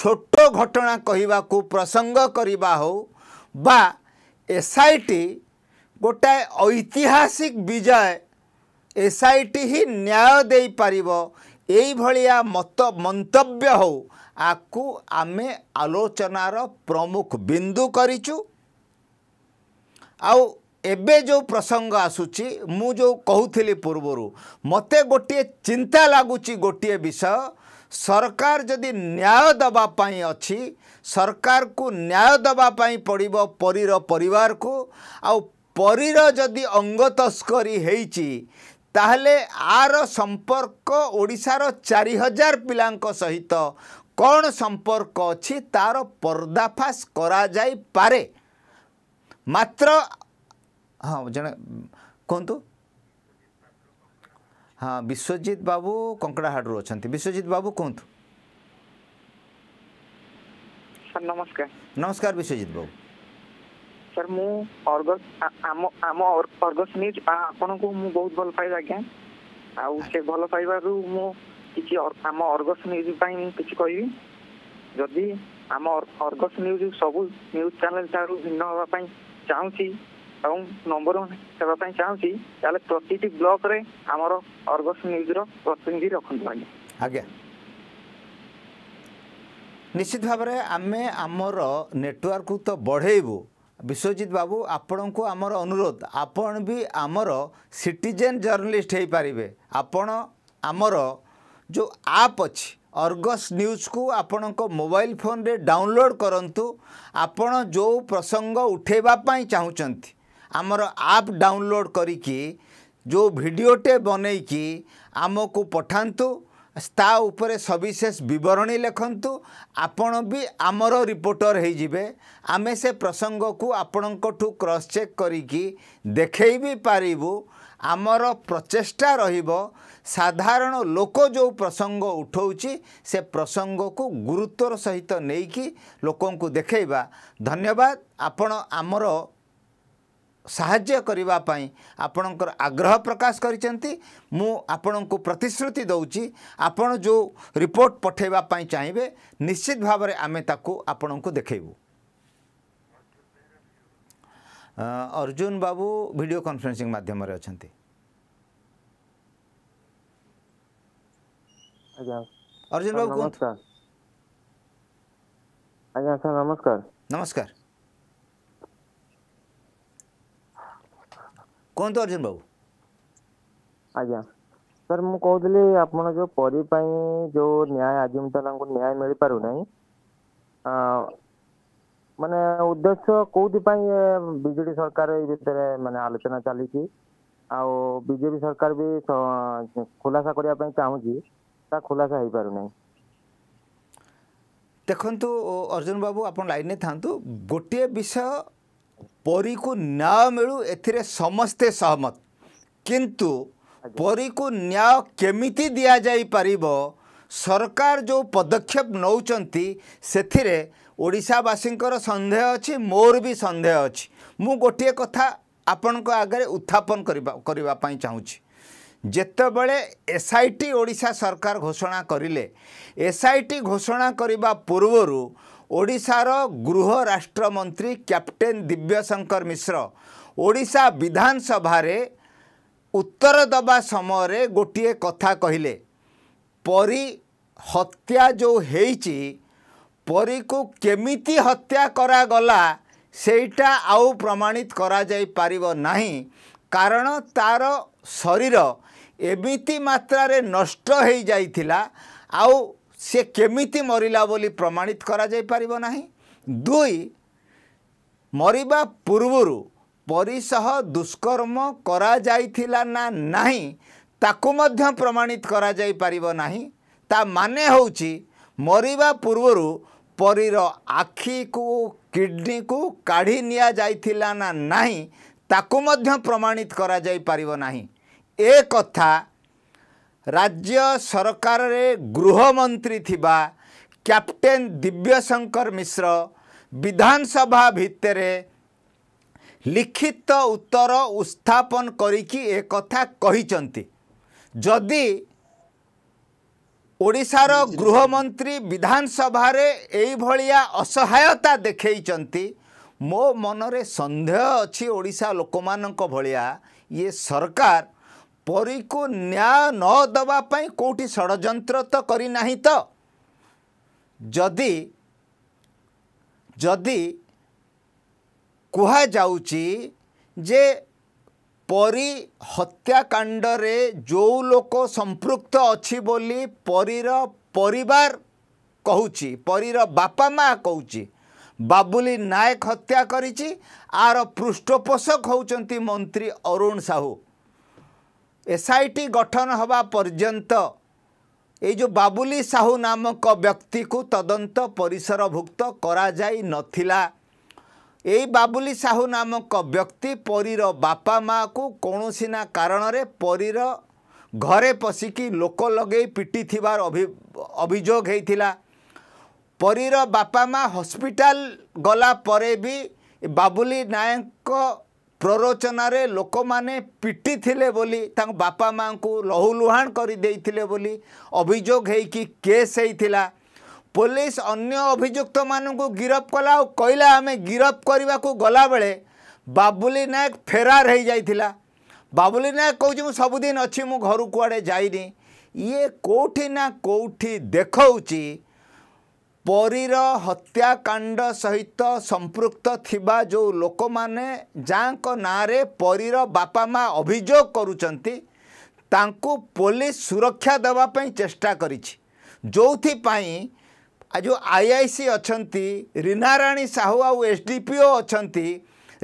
ଛୋଟ ଘଟଣା କହିବାକୁ ପ୍ରସଙ୍ଗ କରିବା ହଉ ବା ଏସ୍ ଆଇ ଟି ଗୋଟାଏ ଐତିହାସିକ ବିଜୟ ଏସ୍ଆଇଟି ହିଁ ନ୍ୟାୟ ଦେଇପାରିବ ଏଇଭଳିଆ ମତ ମନ୍ତବ୍ୟ ହଉ ଆକୁ ଆମେ ଆଲୋଚନାର ପ୍ରମୁଖ ବିନ୍ଦୁ କରିଛୁ ଆଉ ଏବେ ଯେଉଁ ପ୍ରସଙ୍ଗ ଆସୁଛି ମୁଁ ଯେଉଁ କହୁଥିଲି ପୂର୍ବରୁ ମୋତେ ଗୋଟିଏ ଚିନ୍ତା ଲାଗୁଛି ଗୋଟିଏ ବିଷୟ ସରକାର ଯଦି ନ୍ୟାୟ ଦେବା ପାଇଁ ଅଛି ସରକାରକୁ ନ୍ୟାୟ ଦେବା ପାଇଁ ପଡ଼ିବ ପରୀର ପରିବାରକୁ ଆଉ ପରୀର ଯଦି ଅଙ୍ଗ ତସ୍କରୀ ହେଇଛି ତାହେଲେ ଆର ସମ୍ପର୍କ ଓଡ଼ିଶାର ଚାରି ହଜାର ପିଲାଙ୍କ ସହିତ କ'ଣ ସମ୍ପର୍କ ଅଛି ତା'ର ପର୍ଦ୍ଦାଫାସ କରାଯାଇପାରେ ମାତ୍ର ହଁ ଜଣେ କୁହନ୍ତୁ ହଁ ବିଶ୍ୱଜିତ ବାବୁ କଙ୍କଡ଼ାହାଡ଼ରୁ ଅଛନ୍ତି ବିଶ୍ୱଜିତ ବାବୁ କୁହନ୍ତୁ ନମସ୍କାର ନମସ୍କାର ବିଶ୍ୱଜିତ ବାବୁ ସାର୍ ମୁଁ ଅର୍ଗସ୍ ଆମ ଆମ ଅର୍ଗସ୍ ନ୍ୟୁଜ୍ ଆପଣଙ୍କୁ ମୁଁ ବହୁତ ଭଲ ପାଇବି ଆଜ୍ଞା ଆଉ ସେ ଭଲ ପାଇବାରୁ ମୁଁ କିଛି ଆମ ଅର୍ଗସ୍ ନ୍ୟୁଜ୍ ପାଇଁ ମୁଁ କିଛି କହିବି ଯଦି ଆମ ଅର୍ଗସ୍ ନ୍ୟୁଜ୍ ସବୁ ନ୍ୟୁଜ୍ ଚ୍ୟାନେଲ୍ ଠାରୁ ଭିନ୍ନ ହେବା ପାଇଁ ଚାହୁଁଛି ଏବଂ ନମ୍ବର ହେବା ପାଇଁ ଚାହୁଁଛି ତାହେଲେ ପ୍ରତିଟି ବ୍ଲକରେ ଆମର ଅର୍ଗସ୍ ନ୍ୟୁଜ୍ର ପ୍ରତିନିଧି ରଖନ୍ତୁ ଆଜ୍ଞା ଆଜ୍ଞା ନିଶ୍ଚିତ ଭାବରେ ଆମେ ଆମର ନେଟୱାର୍କକୁ ତ ବଢ଼େଇବୁ ବିଶ୍ୱଜିତ ବାବୁ ଆପଣଙ୍କୁ ଆମର ଅନୁରୋଧ ଆପଣ ବି ଆମର ସିଟିଜେନ୍ ଜର୍ଣ୍ଣାଲିଷ୍ଟ ହୋଇପାରିବେ ଆପଣ ଆମର ଯେଉଁ ଆପ୍ ଅଛି ଅର୍ଗସ୍ ନ୍ୟୁଜ୍କୁ ଆପଣଙ୍କ ମୋବାଇଲ ଫୋନ୍ରେ ଡାଉନଲୋଡ଼୍ କରନ୍ତୁ ଆପଣ ଯେଉଁ ପ୍ରସଙ୍ଗ ଉଠାଇବା ପାଇଁ ଚାହୁଁଛନ୍ତି ଆମର ଆପ୍ ଡାଉନଲୋଡ଼୍ କରିକି ଯେଉଁ ଭିଡ଼ିଓଟେ ବନେଇକି ଆମକୁ ପଠାନ୍ତୁ ତା ଉପରେ ସବିଶେଷ ବିବରଣୀ ଲେଖନ୍ତୁ ଆପଣ ବି ଆମର ରିପୋର୍ଟର ହୋଇଯିବେ ଆମେ ସେ ପ୍ରସଙ୍ଗକୁ ଆପଣଙ୍କଠୁ କ୍ରସ୍ ଚେକ୍ କରିକି ଦେଖେଇ ବି ପାରିବୁ ଆମର ପ୍ରଚେଷ୍ଟା ରହିବ ସାଧାରଣ ଲୋକ ଯେଉଁ ପ୍ରସଙ୍ଗ ଉଠଉଛି ସେ ପ୍ରସଙ୍ଗକୁ ଗୁରୁତ୍ୱର ସହିତ ନେଇକି ଲୋକଙ୍କୁ ଦେଖେଇବା ଧନ୍ୟବାଦ ଆପଣ ଆମର साई आपण आग्रह प्रकाश प्रतिश्रुति दौची आपण जो रिपोर्ट पठेबापी चाहिए निश्चित भाव आम आपण को देखू अर्जुन बाबू वीडियो कॉन्फ्रेंसिंग माध्यम अच्छा अच्छा अर्जुन बाबू नमस्कार नमस्कार କୁହନ୍ତୁ ଅର୍ଜୁନ ବାବୁ ଆଜ୍ଞା ସାର୍ ମୁଁ କହୁଥିଲି ଆପଣ ଯେଉଁ ପରି ପାଇଁ ଯେଉଁ ନ୍ୟାୟ ଆଜିମତାଲାଙ୍କୁ ନ୍ୟାୟ ମିଳିପାରୁନାହିଁ ମାନେ ଉଦ୍ଦେଶ୍ୟ କୋଉଥିପାଇଁ ବିଜେଡି ସରକାର ଏଇ ଭିତରେ ମାନେ ଆଲୋଚନା ଚାଲିଛି ଆଉ ବିଜେପି ସରକାର ବି ଖୁଲାସା କରିବା ପାଇଁ ଚାହୁଁଛି ତା ଖୁଲାସା ହେଇପାରୁନାହିଁ ଦେଖନ୍ତୁ ଅର୍ଜୁନ ବାବୁ ଆପଣ ଲାଇନ୍ରେ ଥାନ୍ତୁ ଗୋଟିଏ ବିଷୟ ପରୀକୁ ନ୍ୟାୟ ମିଳୁ ଏଥିରେ ସମସ୍ତେ ସହମତ କିନ୍ତୁ ପରୀକୁ ନ୍ୟାୟ କେମିତି ଦିଆଯାଇପାରିବ ସରକାର ଯେଉଁ ପଦକ୍ଷେପ ନେଉଛନ୍ତି ସେଥିରେ ଓଡ଼ିଶାବାସୀଙ୍କର ସନ୍ଦେହ ଅଛି ମୋର ବି ସନ୍ଦେହ ଅଛି ମୁଁ ଗୋଟିଏ କଥା ଆପଣଙ୍କ ଆଗରେ ଉତ୍ଥାପନ କରିବା କରିବା ପାଇଁ ଚାହୁଁଛି ଯେତେବେଳେ ଏସ୍ ଆଇ ଟି ଓଡ଼ିଶା ସରକାର ଘୋଷଣା କରିଲେ ଏସ୍ ଆଇ ଟି ଘୋଷଣା କରିବା ପୂର୍ବରୁ ଓଡ଼ିଶାର ଗୃହ ରାଷ୍ଟ୍ରମନ୍ତ୍ରୀ କ୍ୟାପ୍ଟେନ୍ ଦିବ୍ୟଶଙ୍କର ମିଶ୍ର ଓଡ଼ିଶା ବିଧାନସଭାରେ ଉତ୍ତର ଦେବା ସମୟରେ ଗୋଟିଏ କଥା କହିଲେ ପରି ହତ୍ୟା ଯେଉଁ ହେଇଛି ପରିକୁ କେମିତି ହତ୍ୟା କରାଗଲା ସେଇଟା ଆଉ ପ୍ରମାଣିତ କରାଯାଇପାରିବ ନାହିଁ କାରଣ ତା'ର ଶରୀର ଏମିତି ମାତ୍ରାରେ ନଷ୍ଟ ହେଇଯାଇଥିଲା ଆଉ ସିଏ କେମିତି ମରିଲା ବୋଲି ପ୍ରମାଣିତ କରାଯାଇପାରିବ ନାହିଁ ଦୁଇ ମରିବା ପୂର୍ବରୁ ପରି ସହ ଦୁଷ୍କର୍ମ କରାଯାଇଥିଲା ନା ନାହିଁ ତାକୁ ମଧ୍ୟ ପ୍ରମାଣିତ କରାଯାଇପାରିବ ନାହିଁ ତା ମାନେ ହେଉଛି ମରିବା ପୂର୍ବରୁ ପରୀର ଆଖିକୁ କିଡ଼ନୀକୁ କାଢ଼ି ନିଆଯାଇଥିଲା ନା ନାହିଁ ତାକୁ ମଧ୍ୟ ପ୍ରମାଣିତ କରାଯାଇପାରିବ ନାହିଁ ଏ କଥା ରାଜ୍ୟ ସରକାରରେ ଗୃହମନ୍ତ୍ରୀ ଥିବା କ୍ୟାପ୍ଟେନ୍ ଦିବ୍ୟଶଙ୍କର ମିଶ୍ର ବିଧାନସଭା ଭିତରେ ଲିଖିତ ଉତ୍ତର ଉତ୍ଥାପନ କରିକି ଏ କଥା କହିଛନ୍ତି ଯଦି ଓଡ଼ିଶାର ଗୃହମନ୍ତ୍ରୀ ବିଧାନସଭାରେ ଏଇଭଳିଆ ଅସହାୟତା ଦେଖାଇଛନ୍ତି ମୋ ମନରେ ସନ୍ଦେହ ଅଛି ଓଡ଼ିଶା ଲୋକମାନଙ୍କ ଭଳିଆ ଇଏ ସରକାର ପରୀକୁ ନ୍ୟାୟ ନ ଦେବା ପାଇଁ କେଉଁଠି ଷଡ଼ଯନ୍ତ୍ର ତ କରିନାହିଁ ତ ଯଦି ଯଦି କୁହାଯାଉଛି ଯେ ପରୀ ହତ୍ୟାକାଣ୍ଡରେ ଯେଉଁ ଲୋକ ସମ୍ପୃକ୍ତ ଅଛି ବୋଲି ପରୀର ପରିବାର କହୁଛି ପରୀର ବାପା ମା' କହୁଛି ବାବୁଲି ନାୟକ ହତ୍ୟା କରିଛି ଆର ପୃଷ୍ଠପୋଷକ ହେଉଛନ୍ତି ମନ୍ତ୍ରୀ ଅରୁଣ ସାହୁ ଏସ୍ଆଇଟି ଗଠନ ହେବା ପର୍ଯ୍ୟନ୍ତ ଏଇ ଯେଉଁ ବାବୁଲି ସାହୁ ନାମକ ବ୍ୟକ୍ତିକୁ ତଦନ୍ତ ପରିସରଭୁକ୍ତ କରାଯାଇ ନଥିଲା ଏଇ ବାବୁଲି ସାହୁ ନାମକ ବ୍ୟକ୍ତି ପରୀର ବାପା ମାଆକୁ କୌଣସି ନା କାରଣରେ ପରୀର ଘରେ ପଶିକି ଲୋକ ଲଗେଇ ପିଟିଥିବାର ଅଭିଯୋଗ ହେଇଥିଲା ପରୀର ବାପା ମାଆ ହସ୍ପିଟାଲ ଗଲା ପରେ ବି ବାବୁଲି ନାୟକଙ୍କ ପ୍ରରୋଚନାରେ ଲୋକମାନେ ପିଟିଥିଲେ ବୋଲି ତାଙ୍କ ବାପା ମାଆଙ୍କୁ ଲହୁଲୁହାଣ କରିଦେଇଥିଲେ ବୋଲି ଅଭିଯୋଗ ହେଇକି କେସ୍ ହେଇଥିଲା ପୋଲିସ ଅନ୍ୟ ଅଭିଯୁକ୍ତମାନଙ୍କୁ ଗିରଫ କଲା ଆଉ କହିଲା ଆମେ ଗିରଫ କରିବାକୁ ଗଲାବେଳେ ବାବୁଲି ନାୟକ ଫେରାର ହେଇଯାଇଥିଲା ବାବୁଲି ନାୟକ କହୁଛି ମୁଁ ସବୁଦିନ ଅଛି ମୁଁ ଘରୁ କୁଆଡ଼େ ଯାଇନି ଇଏ କେଉଁଠି ନା କେଉଁଠି ଦେଖଉଛି ପରୀର ହତ୍ୟାକାଣ୍ଡ ସହିତ ସମ୍ପୃକ୍ତ ଥିବା ଯେଉଁ ଲୋକମାନେ ଯାହାଙ୍କ ନାଁରେ ପରୀର ବାପା ମା' ଅଭିଯୋଗ କରୁଛନ୍ତି ତାଙ୍କୁ ପୋଲିସ ସୁରକ୍ଷା ଦେବା ପାଇଁ ଚେଷ୍ଟା କରିଛି ଯେଉଁଥିପାଇଁ ଯେଉଁ ଆଇ ଆଇ ସି ଅଛନ୍ତି ରିନାରାଣୀ ସାହୁ ଆଉ ଏସ୍ ଡି ପି ଓ ଅଛନ୍ତି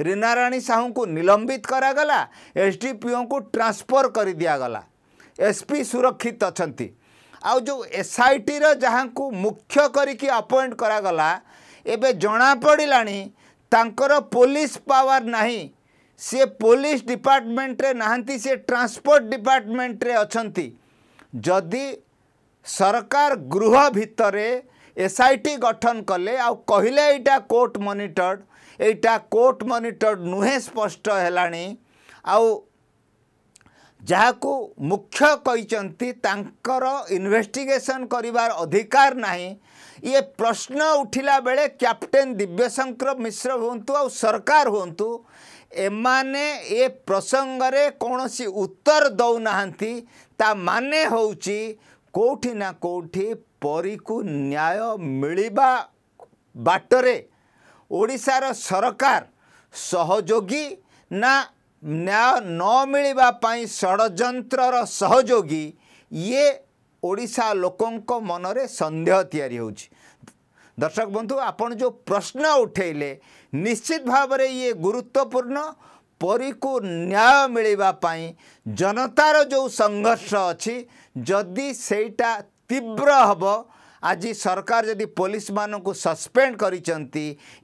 ରିନାରାଣୀ ସାହୁଙ୍କୁ ନିଲମ୍ବିତ କରାଗଲା ଏସ୍ ଡି ପି ଓଙ୍କୁ ଟ୍ରାନ୍ସଫର୍ କରିଦିଆଗଲା ଏସ୍ ପି ସୁରକ୍ଷିତ ଅଛନ୍ତି ଆଉ ଯେଉଁ ଏସ୍ ଆଇ ଟିର ଯାହାଙ୍କୁ ମୁଖ୍ୟ କରିକି ଆପଏଣ୍ଟ କରାଗଲା ଏବେ ଜଣାପଡ଼ିଲାଣି ତାଙ୍କର ପୋଲିସ ପାୱାର ନାହିଁ ସିଏ ପୋଲିସ ଡିପାର୍ଟମେଣ୍ଟରେ ନାହାନ୍ତି ସିଏ ଟ୍ରାନ୍ସପୋର୍ଟ ଡିପାର୍ଟମେଣ୍ଟରେ ଅଛନ୍ତି ଯଦି ସରକାର ଗୃହ ଭିତରେ ଏସ୍ ଆଇ ଟି ଗଠନ କଲେ ଆଉ କହିଲେ ଏଇଟା କୋର୍ଟ ମନିଟର୍ଡ଼ ଏଇଟା କୋର୍ଟ ମନିଟର୍ଡ଼ ନୁହେଁ ସ୍ପଷ୍ଟ ହେଲାଣି ଆଉ ज्याको मुख्य कइचंती तंकर इन्वेस्टिगेशन करिवार अधिकार नहीं, ये प्रश्न उठिला बेले कॅप्टन दिव्यशंकर मिश्रा होंतु आउ सरकार होंतु ए माने ए प्रसंग रे कोनोसी उत्तर दऊ नाहंती ता माने होउची कोठी ना कोठी परीकू न्याय मिलीबा बाटरे ओडिसा सरकार सहयोगी ना ନ୍ୟାୟ ନ ମିଳିବା ପାଇଁ ଷଡ଼ଯନ୍ତ୍ରର ସହଯୋଗୀ ଇଏ ଓଡ଼ିଶା ଲୋକଙ୍କ ମନରେ ସନ୍ଦେହ ତିଆରି ହେଉଛି ଦର୍ଶକ ବନ୍ଧୁ ଆପଣ ଯେଉଁ ପ୍ରଶ୍ନ ଉଠାଇଲେ ନିଶ୍ଚିତ ଭାବରେ ଇଏ ଗୁରୁତ୍ୱପୂର୍ଣ୍ଣ ପରିକୁ ନ୍ୟାୟ ମିଳିବା ପାଇଁ ଜନତାର ଯେଉଁ ସଂଘର୍ଷ ଅଛି ଯଦି ସେଇଟା ତୀବ୍ର ହେବ ଆଜି ସରକାର ଯଦି ପୋଲିସମାନଙ୍କୁ ସସପେଣ୍ଡ କରିଛନ୍ତି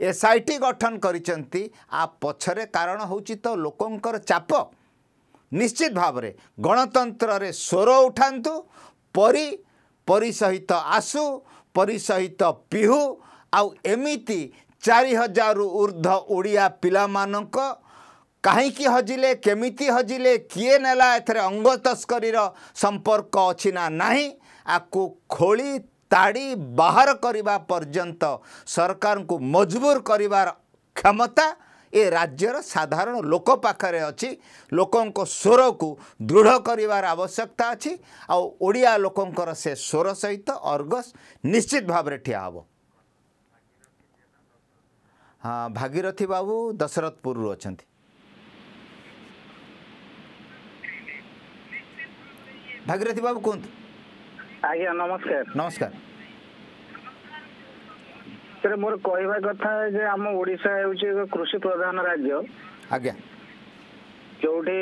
ଏସ୍ ଆଇ ଟି ଗଠନ କରିଛନ୍ତି ଆ ପଛରେ କାରଣ ହେଉଛି ତ ଲୋକଙ୍କର ଚାପ ନିଶ୍ଚିତ ଭାବରେ ଗଣତନ୍ତ୍ରରେ ସ୍ୱର ଉଠାନ୍ତୁ ପରି ପରି ସହିତ ଆସୁ ପରି ସହିତ ପିହୁ ଆଉ ଏମିତି ଚାରି ହଜାରରୁ ଉର୍ଦ୍ଧ୍ୱ ଓଡ଼ିଆ ପିଲାମାନଙ୍କ କାହିଁକି ହଜିଲେ କେମିତି ହଜିଲେ କିଏ ନେଲା ଏଥିରେ ଅଙ୍ଗ ତସ୍କରୀର ସମ୍ପର୍କ ଅଛି ନା ନାହିଁ ଆକୁ ଖୋଳି ତାଡ଼ି ବାହାର କରିବା ପର୍ଯ୍ୟନ୍ତ ସରକାରଙ୍କୁ ମଜବୁର କରିବାର କ୍ଷମତା ଏ ରାଜ୍ୟର ସାଧାରଣ ଲୋକ ପାଖରେ ଅଛି ଲୋକଙ୍କ ସ୍ୱରକୁ ଦୃଢ଼ କରିବାର ଆବଶ୍ୟକତା ଅଛି ଆଉ ଓଡ଼ିଆ ଲୋକଙ୍କର ସେ ସ୍ୱର ସହିତ ଅର୍ଗସ୍ ନିଶ୍ଚିତ ଭାବରେ ଠିଆ ହେବ ହଁ ଭାଗୀରଥୀ ବାବୁ ଦଶରଥପୁରରୁ ଅଛନ୍ତି ଭାଗୀରଥୀ ବାବୁ କୁହନ୍ତୁ ଆଜ୍ଞା ନମସ୍କାର ନମସ୍କାର ସାର୍ ମୋର କହିବା କଥା ଯେ ଆମ ଓଡ଼ିଶା ହେଉଛି ଏକ କୃଷି ପ୍ରଧାନ ରାଜ୍ୟ ଆଜ୍ଞା ଯୋଉଠି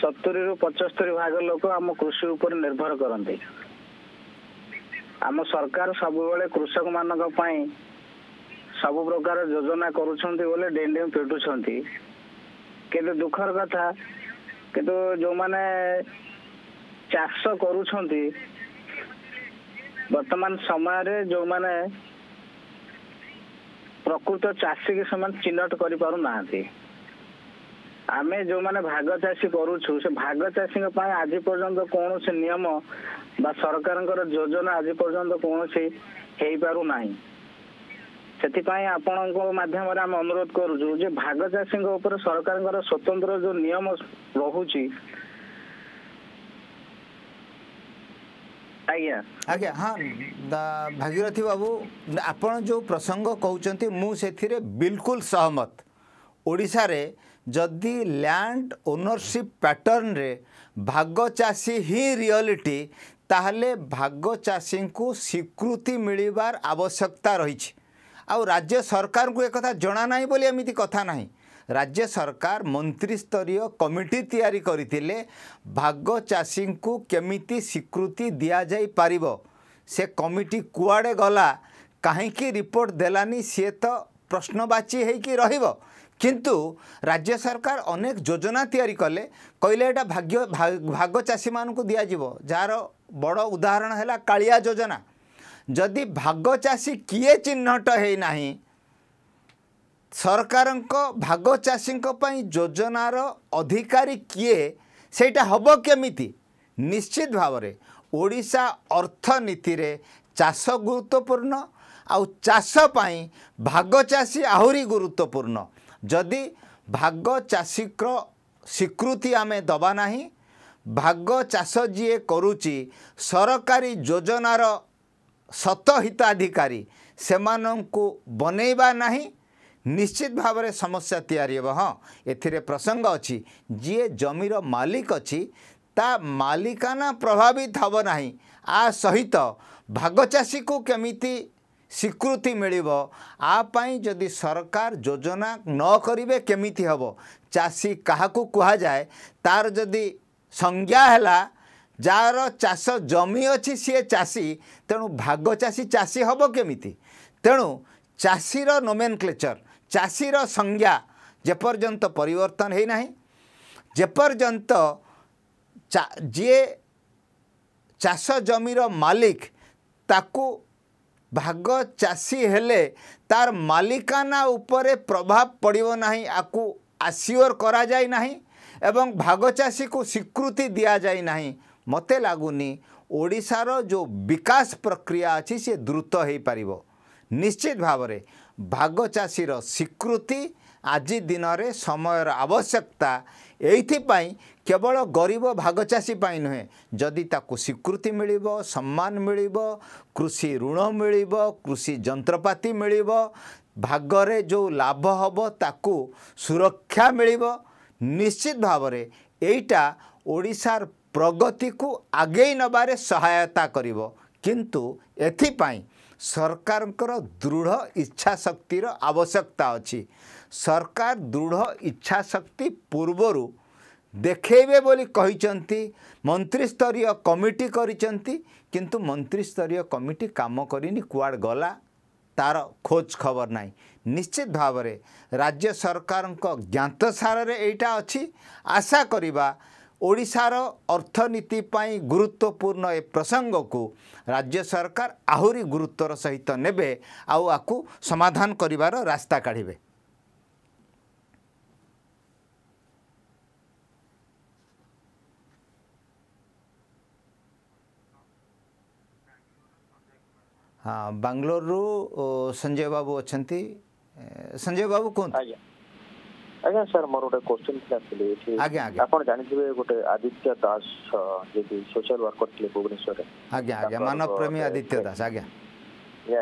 ସତୁରିରୁ ପଞ୍ଚସ୍ତରୀ ଭାଗ ଲୋକ ଆମ କୃଷି ଉପରେ ନିର୍ଭର କରନ୍ତି ଆମ ସରକାର ସବୁବେଳେ କୃଷକମାନଙ୍କ ପାଇଁ ସବୁ ପ୍ରକାର ଯୋଜନା କରୁଛନ୍ତି ବୋଲି ଡେଣ୍ଡେମ ପିଟୁଛନ୍ତି କିନ୍ତୁ ଦୁଃଖର କଥା କିନ୍ତୁ ଯୋଉମାନେ ଚାଷ କରୁଛନ୍ତି ବର୍ତ୍ତମାନ ସମୟରେ ଯୋଉମାନେ ପ୍ରକୃତ ଚାଷୀକି ସେମାନେ ଚିହ୍ନଟ କରିପାରୁନାହାନ୍ତି ଆମେ ଯୋଉମାନେ ଭାଗ ଚାଷୀ କରୁଛୁ ସେ ଭାଗ ଚାଷୀଙ୍କ ପାଇଁ ଆଜି ପର୍ଯ୍ୟନ୍ତ କୌଣସି ନିୟମ ବା ସରକାରଙ୍କର ଯୋଜନା ଆଜି ପର୍ଯ୍ୟନ୍ତ କୌଣସି ନାହିଁ ସେଥିପାଇଁ ଆପଣଙ୍କ ମାଧ୍ୟମରେ ଆମେ ଅନୁରୋଧ କରୁଛୁ ଯେ ଭାଗ ଚାଷୀଙ୍କ ଉପରେ ସରକାରଙ୍କର ସ୍ୱତନ୍ତ୍ର ଯୋଉ ନିୟମ ରହୁଛି ଆଜ୍ଞା ଆଜ୍ଞା ହଁ ଭାଗିରଥି ବାବୁ ଆପଣ ଯେଉଁ ପ୍ରସଙ୍ଗ କହୁଛନ୍ତି ମୁଁ ସେଥିରେ ବିଲକୁଲ ସହମତ ଓଡ଼ିଶାରେ ଯଦି ଲ୍ୟାଣ୍ଡ ଓନରସିପ୍ ପ୍ୟାଟର୍ଣ୍ଣରେ ଭାଗ ଚାଷୀ ହିଁ ରିଅଲିଟି ତାହେଲେ ଭାଗ ଚାଷୀଙ୍କୁ ସ୍ୱୀକୃତି ମିଳିବାର ଆବଶ୍ୟକତା ରହିଛି ଆଉ ରାଜ୍ୟ ସରକାରଙ୍କୁ ଏକଥା ଜଣା ନାହିଁ ବୋଲି ଏମିତି କଥା ନାହିଁ রাজ্য সরকার মন্ত্রীস্তরীয় কমিটি তৈরি করে ভাগ চাষীঙ্কু কেমিতি স্বীকৃতি দিয়া যাই পারিব সে কমিটি কুয়াড়ে গলা কাহিকি রিপোর্ট দেলানি সে তো প্রশ্নবাচী হয়েকি রহব কিন্তু রাজ্য সরকার অনেক যোজনা তৈরি কলে কইলে এটা ভাগ্য ভাগ চাষী মানুষ দিয়াযিব যার বড় উদাহরণ হল কালিয়া যোজনা যদি ভাগ চাষী কিয়ে চিহ্নট হয়ে না ସରକାରଙ୍କ ଭାଗ ଚାଷୀଙ୍କ ପାଇଁ ଯୋଜନାର ଅଧିକାରୀ କିଏ ସେଇଟା ହେବ କେମିତି ନିଶ୍ଚିତ ଭାବରେ ଓଡ଼ିଶା ଅର୍ଥନୀତିରେ ଚାଷ ଗୁରୁତ୍ୱପୂର୍ଣ୍ଣ ଆଉ ଚାଷ ପାଇଁ ଭାଗ ଚାଷୀ ଆହୁରି ଗୁରୁତ୍ୱପୂର୍ଣ୍ଣ ଯଦି ଭାଗ ଚାଷୀଙ୍କର ସ୍ୱୀକୃତି ଆମେ ଦେବା ନାହିଁ ଭାଗ ଚାଷ ଯିଏ କରୁଛି ସରକାରୀ ଯୋଜନାର ସତ ହିତାଧିକାରୀ ସେମାନଙ୍କୁ ବନେଇବା ନାହିଁ ନିଶ୍ଚିତ ଭାବରେ ସମସ୍ୟା ତିଆରି ହେବ ହଁ ଏଥିରେ ପ୍ରସଙ୍ଗ ଅଛି ଯିଏ ଜମିର ମାଲିକ ଅଛି ତା ମାଲିକାନା ପ୍ରଭାବିତ ହେବ ନାହିଁ ଆ ସହିତ ଭାଗଚାଷୀକୁ କେମିତି ସ୍ୱୀକୃତି ମିଳିବ ଆ ପାଇଁ ଯଦି ସରକାର ଯୋଜନା ନ କରିବେ କେମିତି ହେବ ଚାଷୀ କାହାକୁ କୁହାଯାଏ ତା'ର ଯଦି ସଂଜ୍ଞା ହେଲା ଯାହାର ଚାଷ ଜମି ଅଛି ସିଏ ଚାଷୀ ତେଣୁ ଭାଗ ଚାଷୀ ଚାଷୀ ହେବ କେମିତି ତେଣୁ ଚାଷୀର ନୋମେନ୍ କ୍ଲେଚର୍ ଚାଷୀର ସଂଜ୍ଞା ଯେପର୍ଯ୍ୟନ୍ତ ପରିବର୍ତ୍ତନ ହୋଇନାହିଁ ଯେପର୍ଯ୍ୟନ୍ତ ଯିଏ ଚାଷ ଜମିର ମାଲିକ ତାକୁ ଭାଗ ଚାଷୀ ହେଲେ ତାର ମାଲିକାନା ଉପରେ ପ୍ରଭାବ ପଡ଼ିବ ନାହିଁ ଆକୁ ଆସିଓର କରାଯାଇ ନାହିଁ ଏବଂ ଭାଗ ଚାଷୀକୁ ସ୍ୱୀକୃତି ଦିଆଯାଇ ନାହିଁ ମୋତେ ଲାଗୁନି ଓଡ଼ିଶାର ଯେଉଁ ବିକାଶ ପ୍ରକ୍ରିୟା ଅଛି ସେ ଦ୍ରୁତ ହୋଇପାରିବ ନିଶ୍ଚିତ ଭାବରେ ଭାଗଚାଷୀର ସ୍ୱୀକୃତି ଆଜି ଦିନରେ ସମୟର ଆବଶ୍ୟକତା ଏଇଥିପାଇଁ କେବଳ ଗରିବ ଭାଗ ଚାଷୀ ପାଇଁ ନୁହେଁ ଯଦି ତାକୁ ସ୍ୱୀକୃତି ମିଳିବ ସମ୍ମାନ ମିଳିବ କୃଷି ଋଣ ମିଳିବ କୃଷି ଯନ୍ତ୍ରପାତି ମିଳିବ ଭାଗରେ ଯେଉଁ ଲାଭ ହେବ ତାକୁ ସୁରକ୍ଷା ମିଳିବ ନିଶ୍ଚିତ ଭାବରେ ଏଇଟା ଓଡ଼ିଶାର ପ୍ରଗତିକୁ ଆଗେଇ ନେବାରେ ସହାୟତା କରିବ କିନ୍ତୁ ଏଥିପାଇଁ ସରକାରଙ୍କର ଦୃଢ଼ ଇଚ୍ଛା ଶକ୍ତିର ଆବଶ୍ୟକତା ଅଛି ସରକାର ଦୃଢ଼ ଇଚ୍ଛା ଶକ୍ତି ପୂର୍ବରୁ ଦେଖେଇବେ ବୋଲି କହିଛନ୍ତି ମନ୍ତ୍ରୀସ୍ତରୀୟ କମିଟି କରିଛନ୍ତି କିନ୍ତୁ ମନ୍ତ୍ରୀସ୍ତରୀୟ କମିଟି କାମ କରିନି କୁଆଡ଼େ ଗଲା ତା'ର ଖୋଜ ଖବର ନାହିଁ ନିଶ୍ଚିତ ଭାବରେ ରାଜ୍ୟ ସରକାରଙ୍କ ଜ୍ଞାତସାରରେ ଏଇଟା ଅଛି ଆଶା କରିବା ଓଡ଼ିଶାର ଅର୍ଥନୀତି ପାଇଁ ଗୁରୁତ୍ୱପୂର୍ଣ୍ଣ ଏ ପ୍ରସଙ୍ଗକୁ ରାଜ୍ୟ ସରକାର ଆହୁରି ଗୁରୁତ୍ୱର ସହିତ ନେବେ ଆଉ ଆକୁ ସମାଧାନ କରିବାର ରାସ୍ତା କାଢ଼ିବେ ହଁ ବାଙ୍ଗଲୋରରୁ ସଞ୍ଜୟ ବାବୁ ଅଛନ୍ତି ସଞ୍ଜୟ ବାବୁ କୁହନ୍ତୁ ଆଜ୍ଞା ଆଜ୍ଞା ସାର୍ ମୋର ଗୋଟେ କୋଶ୍ଚିନ୍ ଥିଲା ଥିଲି ଆଜ୍ଞା ଆଜ୍ଞା ଆପଣ ଜାଣିଥିବେ ଗୋଟେ ଆଦିତ୍ୟ ଦାସ ଯିଏକି ସୋସିଆଲ ୱାର୍କର ଥିଲେ ଭୁବନେଶ୍ୱରରେ ଆଜ୍ଞା ଆଜ୍ଞା ମାନବ ପ୍ରେମୀ ଆଦିତ୍ୟ ଦାସ ଆଜ୍ଞା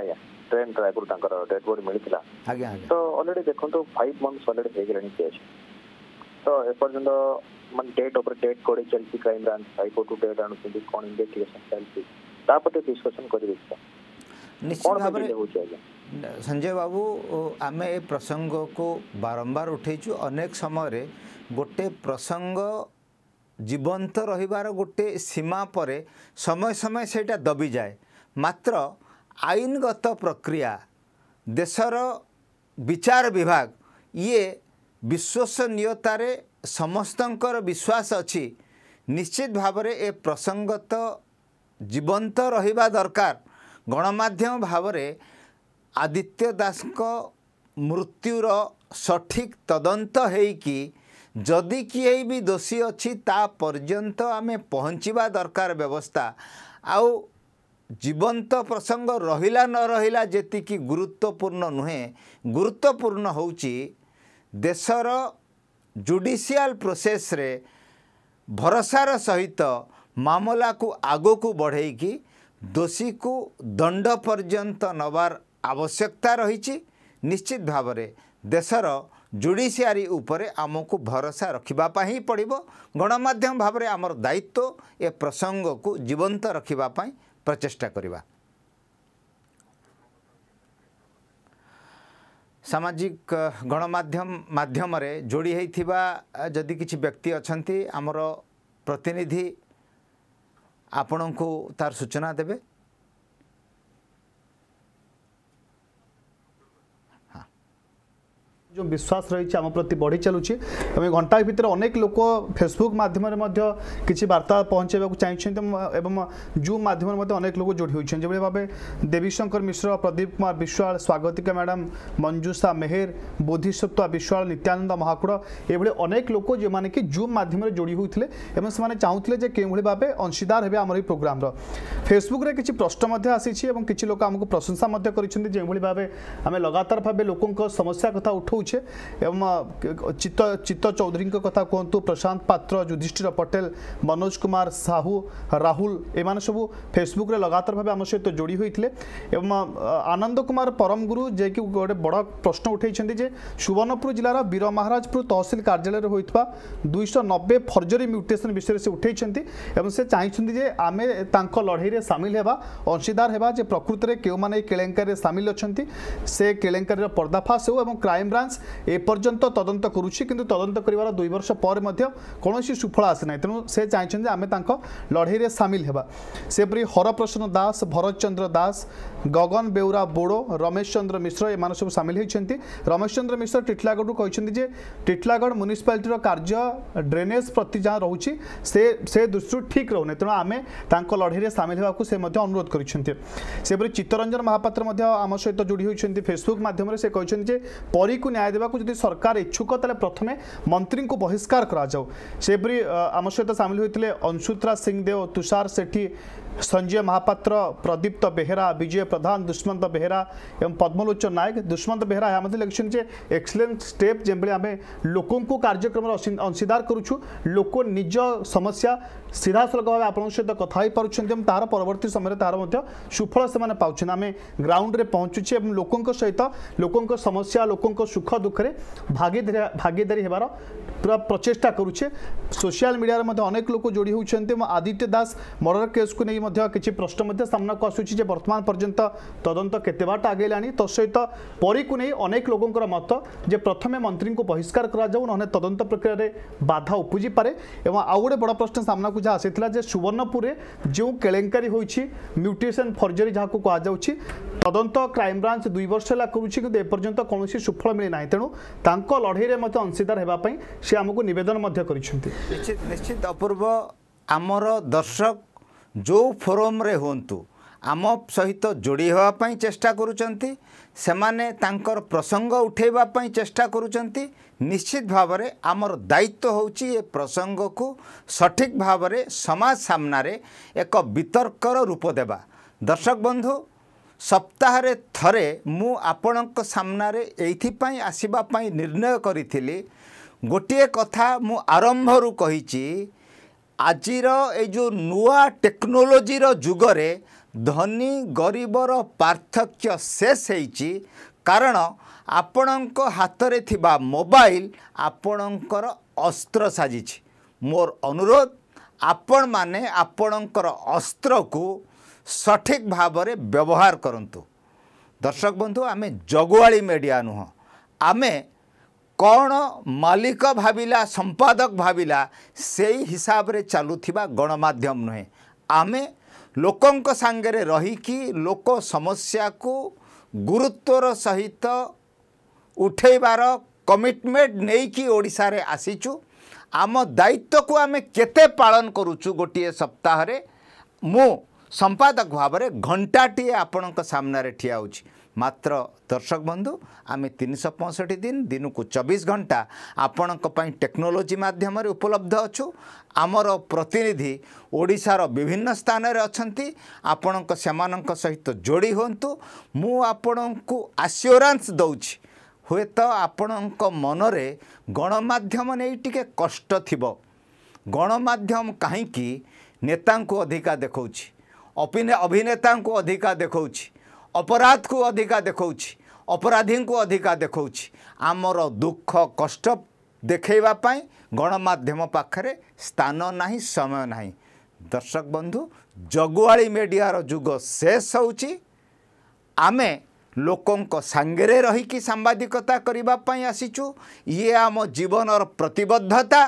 ଆଜ୍ଞା ଟ୍ରେନ୍ ଟ୍ରାକ୍ରୁ ତାଙ୍କର ଡେଡ୍ ବଡି ମିଳିଥିଲା ଆଜ୍ଞା ଆଜ୍ଞା ତ ଅଲରେଡି ଦେଖନ୍ତୁ ଫାଇଭ୍ ମନ୍ଥସ୍ ଅଲରେଡି ହେଇଗଲାଣି କେସ୍ ତ ଏପର୍ଯ୍ୟନ୍ତ ମାନେ ଡେଟ୍ ଉପରେ ଡେଟ୍ କୋଡେ ଚାଲିଛି କ୍ରାଇମବ୍ରାଞ୍ଚ ହାଇକୋର୍ଟରୁ ଡେଟ୍ ଆଣୁଛନ୍ତି କ'ଣ ଇନଭେଷ୍ଟିଗେସନ୍ ଚାଲିଛି ତା ପ୍ରତି ଡିସ୍କସନ୍ କରିବେ ସାର୍ ନିଶ୍ଚିତ ଭାବରେ ଆଜ୍ଞା ସଞ୍ଜୟ ବାବୁ ଆମେ ଏ ପ୍ରସଙ୍ଗକୁ ବାରମ୍ବାର ଉଠେଇଛୁ ଅନେକ ସମୟରେ ଗୋଟେ ପ୍ରସଙ୍ଗ ଜୀବନ୍ତ ରହିବାର ଗୋଟେ ସୀମା ପରେ ସମୟ ସମୟ ସେଇଟା ଦବିଯାଏ ମାତ୍ର ଆଇନଗତ ପ୍ରକ୍ରିୟା ଦେଶର ବିଚାର ବିଭାଗ ଇଏ ବିଶ୍ୱସନୀୟତାରେ ସମସ୍ତଙ୍କର ବିଶ୍ୱାସ ଅଛି ନିଶ୍ଚିତ ଭାବରେ ଏ ପ୍ରସଙ୍ଗ ତ ଜୀବନ୍ତ ରହିବା ଦରକାର ଗଣମାଧ୍ୟମ ଭାବରେ ଆଦିତ୍ୟ ଦାସଙ୍କ ମୃତ୍ୟୁର ସଠିକ୍ ତଦନ୍ତ ହେଇକି ଯଦି କିଏ ବି ଦୋଷୀ ଅଛି ତା ପର୍ଯ୍ୟନ୍ତ ଆମେ ପହଞ୍ଚିବା ଦରକାର ବ୍ୟବସ୍ଥା ଆଉ ଜୀବନ୍ତ ପ୍ରସଙ୍ଗ ରହିଲା ନ ରହିଲା ଯେତିକି ଗୁରୁତ୍ୱପୂର୍ଣ୍ଣ ନୁହେଁ ଗୁରୁତ୍ୱପୂର୍ଣ୍ଣ ହେଉଛି ଦେଶର ଜୁଡ଼ିସିଆଲ ପ୍ରୋସେସ୍ରେ ଭରସାର ସହିତ ମାମଲାକୁ ଆଗକୁ ବଢ଼େଇକି ଦୋଷୀକୁ ଦଣ୍ଡ ପର୍ଯ୍ୟନ୍ତ ନେବାର ଆବଶ୍ୟକତା ରହିଛି ନିଶ୍ଚିତ ଭାବରେ ଦେଶର ଜୁଡ଼ିସିଆରି ଉପରେ ଆମକୁ ଭରସା ରଖିବା ପାଇଁ ହିଁ ପଡ଼ିବ ଗଣମାଧ୍ୟମ ଭାବରେ ଆମର ଦାୟିତ୍ୱ ଏ ପ୍ରସଙ୍ଗକୁ ଜୀବନ୍ତ ରଖିବା ପାଇଁ ପ୍ରଚେଷ୍ଟା କରିବା ସାମାଜିକ ଗଣମାଧ୍ୟମ ମାଧ୍ୟମରେ ଯୋଡ଼ି ହୋଇଥିବା ଯଦି କିଛି ବ୍ୟକ୍ତି ଅଛନ୍ତି ଆମର ପ୍ରତିନିଧି ଆପଣଙ୍କୁ ତାର ସୂଚନା ଦେବେ जो विश्वास रही आम प्रति बढ़ी चलुचे घंटा भितर अनेक लोक फेसबुक मध्यम किसी बार्ता पहुँचाक चाहिए जूम मध्यम अनेक लोक जोड़ी होती जो भाव देवीशंकर मिश्र प्रदीप कुमार विश्वाल स्वागतिका मैडम मंजूषा मेहर बोधिसत्वा विश्वाल नित्यानंद महाकुड़ ये अनेक लोक जो मैंने कि जूम मध्यम जोड़ी होते से चाहूले कि भाव अंशीदार हे आमर प्रोग्राम फेसबुक किसी प्रश्न आसी कि लोक आमको प्रशंसा करें लगातार भाव लोक समस्या कथा उठाऊ દેવું છે ଚିତ୍ତ ચિત્ત ચિત્ત କଥା କୁହନ୍ତୁ ପ୍ରଶାନ୍ତ ପାତ୍ର ଯୁଧିଷ୍ଠିର ପଟେଲ ମନୋଜ କୁମାର ସାହୁ ରାହୁଲ ଏମାନେ ସବୁ ଫେସବୁକ୍ରେ ଲଗାତାର ଭାବେ ଆମ ସହିତ ଯୋଡ଼ି ହୋଇଥିଲେ ଏବଂ ଆନନ୍ଦ କୁମାର ପରମଗୁରୁ ଯିଏକି ଗୋଟେ ବଡ଼ ପ୍ରଶ୍ନ ଉଠାଇଛନ୍ତି ଯେ ସୁବର୍ଣ୍ଣପୁର ଜିଲ୍ଲାର ବୀର ମହାରାଜପୁର ତହସିଲ କାର୍ଯ୍ୟାଳୟରେ ହୋଇଥିବା ଦୁଇଶହ ନବେ ଫର୍ଜରୀ ମ୍ୟୁଟେସନ୍ ବିଷୟରେ ସେ ଉଠାଇଛନ୍ତି ଏବଂ ସେ ଚାହିଁଛନ୍ତି ଯେ ଆମେ ତାଙ୍କ ଲଢ଼େଇରେ ସାମିଲ ହେବା ଅଂଶୀଦାର ହେବା ଯେ ପ୍ରକୃତରେ କେଉଁମାନେ ଏହି କେଳେଙ୍କାରୀରେ ସାମିଲ ଅଛନ୍ତି ସେ କେଳେଙ୍କାରୀର ପର୍ଦ୍ଦାଫାସ୍ ହେଉ ଏବଂ କ୍ରାଇମବ୍ରାଞ୍ଚ ଯାଞ୍ଚ ଏପର୍ଯ୍ୟନ୍ତ ତଦନ୍ତ କରୁଛି କିନ୍ତୁ ତଦନ୍ତ କରିବାର ଦୁଇ ବର୍ଷ ପରେ ମଧ୍ୟ କୌଣସି ସୁଫଳ ଆସିନାହିଁ ତେଣୁ ସେ ଚାହିଁଛନ୍ତି ଆମେ ତାଙ୍କ ଲଢ଼େଇରେ ସାମିଲ ହେବା ସେପରି ହରପ୍ରସନ୍ନ ଦାସ ଭରତ ଚନ୍ଦ୍ର ଦାସ ଗଗନ ବେଉରା ବୋଡ଼ୋ ରମେଶ ଚନ୍ଦ୍ର ମିଶ୍ର ଏମାନେ ସବୁ ସାମିଲ ହୋଇଛନ୍ତି ରମେଶ ଚନ୍ଦ୍ର ମିଶ୍ର ଟିଟଲାଗଡ଼ରୁ କହିଛନ୍ତି ଯେ ଟିଟଲାଗଡ଼ ମ୍ୟୁନିସିପାଲିଟିର କାର୍ଯ୍ୟ ଡ୍ରେନେଜ୍ ପ୍ରତି ଯାହା ରହୁଛି ସେ ସେ ଦୃଷ୍ଟିରୁ ଠିକ୍ ରହୁନି ତେଣୁ ଆମେ ତାଙ୍କ ଲଢ଼େଇରେ ସାମିଲ ହେବାକୁ ସେ ମଧ୍ୟ ଅନୁରୋଧ କରିଛନ୍ତି ସେପରି ଚିତ୍ତରଞ୍ଜନ ମହାପାତ୍ର ମଧ୍ୟ ଆମ ସହିତ ଯୋଡ଼ି ହୋଇଛନ୍ତି ଫେସବୁକ୍ ମାଧ୍ୟମରେ ସେ କହିଛନ୍ତି ଯେ ପରୀକୁ ନ୍ୟାୟ न्याय देवा ଯଦି सरकार इच्छुक ତାହେଲେ ପ୍ରଥମେ ମନ୍ତ୍ରୀଙ୍କୁ ବହିଷ୍କାର କରାଯାଉ ସେହିପରି ଆମ ସହିତ ସାମିଲ ହୋଇଥିଲେ ଅଂଶୁତ୍ରା ସିଂଦେଓ ତୁଷାର संजय महापात्र प्रदीप्त बेहरा विजय प्रधान दुष्मंत बेहरा एवं पद्मलोचन नायक दुष्मंत बेहरा ह्या लिखिशन जे एक्सलेंट स्टेप जेभଳି आम लोक कार्यक्रम अंशीदार करुछु लोक निज समस्या सीधा सड़क भाव आप सहित कथा होईपारुंत तार परवर्त समय तार सुफल से आम ग्राउंड में पहुँचुचे लोकों सहित लोकों समस्या लोक सुख দুঃখরে ভাগিদারি ভাগিদারি হবার পুরা প্রচেষ্টা করুছে সোশিয়াল মিডিয়ার মধ্যে অনেক লোক যোড়ি হচ্ছেন এবং আদিত্য দাস মর্ডর কেসকে নিয়ে মধ্যে কিছু প্রশ্ন মধ্যে সামনাকু আসুচি যে বর্তমান পর্যন্ত তদন্ত কেতে বাট আগেলানি তৎসহিত পরীকু নিয়ে অনেক লোকর মত যে প্রথমে মন্ত্রী বহিষ্কার করা যাও নহলে তদন্ত প্রক্রিয়ায় বাধা উপুজি পারে এবং আউ গোটে বড় প্রশ্ন সামনাকু যা আসি যে সুবর্ণপুরে যে কেলেঙ্কারি হয়েছে মিউটেসন ফর্জরি যা কুযাচ্ছে ତଦନ୍ତ କ୍ରାଇମବ୍ରାଞ୍ଚ ଦୁଇ ବର୍ଷ ହେଲା କରୁଛି କିନ୍ତୁ ଏପର୍ଯ୍ୟନ୍ତ କୌଣସି ସୁଫଳ ମିଳି ନାହିଁ ତେଣୁ ତାଙ୍କ ଲଢ଼େଇରେ ମଧ୍ୟ ଅଂଶୀଦାର ହେବା ପାଇଁ ସେ ଆମକୁ ନିବେଦନ ମଧ୍ୟ କରିଛନ୍ତି ନିଶ୍ଚିତ ନିଶ୍ଚିତ ଅପୂର୍ବ ଆମର ଦର୍ଶକ ଯେଉଁ ଫୋରମ୍ରେ ହୁଅନ୍ତୁ ଆମ ସହିତ ଯୋଡ଼ି ହେବା ପାଇଁ ଚେଷ୍ଟା କରୁଛନ୍ତି ସେମାନେ ତାଙ୍କର ପ୍ରସଙ୍ଗ ଉଠାଇବା ପାଇଁ ଚେଷ୍ଟା କରୁଛନ୍ତି ନିଶ୍ଚିତ ଭାବରେ ଆମର ଦାୟିତ୍ୱ ହେଉଛି ଏ ପ୍ରସଙ୍ଗକୁ ସଠିକ୍ ଭାବରେ ସମାଜ ସାମ୍ନାରେ ଏକ ବିତର୍କର ରୂପ ଦେବା ଦର୍ଶକ ବନ୍ଧୁ ସପ୍ତାହରେ ଥରେ ମୁଁ ଆପଣଙ୍କ ସାମ୍ନାରେ ଏଇଥିପାଇଁ ଆସିବା ପାଇଁ ନିର୍ଣ୍ଣୟ କରିଥିଲି ଗୋଟିଏ କଥା ମୁଁ ଆରମ୍ଭରୁ କହିଛି ଆଜିର ଏଇ ଯେଉଁ ନୂଆ ଟେକ୍ନୋଲୋଜିର ଯୁଗରେ ଧନୀ ଗରିବର ପାର୍ଥକ୍ୟ ଶେଷ ହେଇଛି କାରଣ ଆପଣଙ୍କ ହାତରେ ଥିବା ମୋବାଇଲ ଆପଣଙ୍କର ଅସ୍ତ୍ର ସାଜିଛି ମୋର ଅନୁରୋଧ ଆପଣମାନେ ଆପଣଙ୍କର ଅସ୍ତ୍ରକୁ ସଠିକ୍ ଭାବରେ ବ୍ୟବହାର କରନ୍ତୁ ଦର୍ଶକ ବନ୍ଧୁ ଆମେ ଜଗୁଆଳି ମିଡ଼ିଆ ନୁହଁ ଆମେ କ'ଣ ମାଲିକ ଭାବିଲା ସମ୍ପାଦକ ଭାବିଲା ସେଇ ହିସାବରେ ଚାଲୁଥିବା ଗଣମାଧ୍ୟମ ନୁହେଁ ଆମେ ଲୋକଙ୍କ ସାଙ୍ଗରେ ରହିକି ଲୋକ ସମସ୍ୟାକୁ ଗୁରୁତ୍ୱର ସହିତ ଉଠେଇବାର କମିଟମେଣ୍ଟ ନେଇକି ଓଡ଼ିଶାରେ ଆସିଛୁ ଆମ ଦାୟିତ୍ୱକୁ ଆମେ କେତେ ପାଳନ କରୁଛୁ ଗୋଟିଏ ସପ୍ତାହରେ ମୁଁ ସମ୍ପାଦକ ଭାବରେ ଘଣ୍ଟାଟିଏ ଆପଣଙ୍କ ସାମ୍ନାରେ ଠିଆ ହେଉଛି ମାତ୍ର ଦର୍ଶକ ବନ୍ଧୁ ଆମେ ତିନିଶହ ପଞ୍ଚଷଠି ଦିନ ଦିନକୁ ଚବିଶ ଘଣ୍ଟା ଆପଣଙ୍କ ପାଇଁ ଟେକ୍ନୋଲୋଜି ମାଧ୍ୟମରେ ଉପଲବ୍ଧ ଅଛୁ ଆମର ପ୍ରତିନିଧି ଓଡ଼ିଶାର ବିଭିନ୍ନ ସ୍ଥାନରେ ଅଛନ୍ତି ଆପଣଙ୍କ ସେମାନଙ୍କ ସହିତ ଯୋଡ଼ି ହୁଅନ୍ତୁ ମୁଁ ଆପଣଙ୍କୁ ଆସିଓରାନ୍ସ ଦେଉଛି ହୁଏତ ଆପଣଙ୍କ ମନରେ ଗଣମାଧ୍ୟମ ନେଇ ଟିକେ କଷ୍ଟ ଥିବ ଗଣମାଧ୍ୟମ କାହିଁକି ନେତାଙ୍କୁ ଅଧିକା ଦେଖାଉଛି ଅଭିନେତାଙ୍କୁ ଅଧିକା ଦେଖାଉଛି ଅପରାଧକୁ ଅଧିକା ଦେଖାଉଛି ଅପରାଧୀଙ୍କୁ ଅଧିକା ଦେଖାଉଛି ଆମର ଦୁଃଖ କଷ୍ଟ ଦେଖାଇବା ପାଇଁ ଗଣମାଧ୍ୟମ ପାଖରେ ସ୍ଥାନ ନାହିଁ ସମୟ ନାହିଁ ଦର୍ଶକ ବନ୍ଧୁ ଜଗୁଆଳି ମିଡ଼ିଆର ଯୁଗ ଶେଷ ହେଉଛି ଆମେ ଲୋକଙ୍କ ସାଙ୍ଗରେ ରହିକି ସାମ୍ବାଦିକତା କରିବା ପାଇଁ ଆସିଛୁ ଇଏ ଆମ ଜୀବନର ପ୍ରତିବଦ୍ଧତା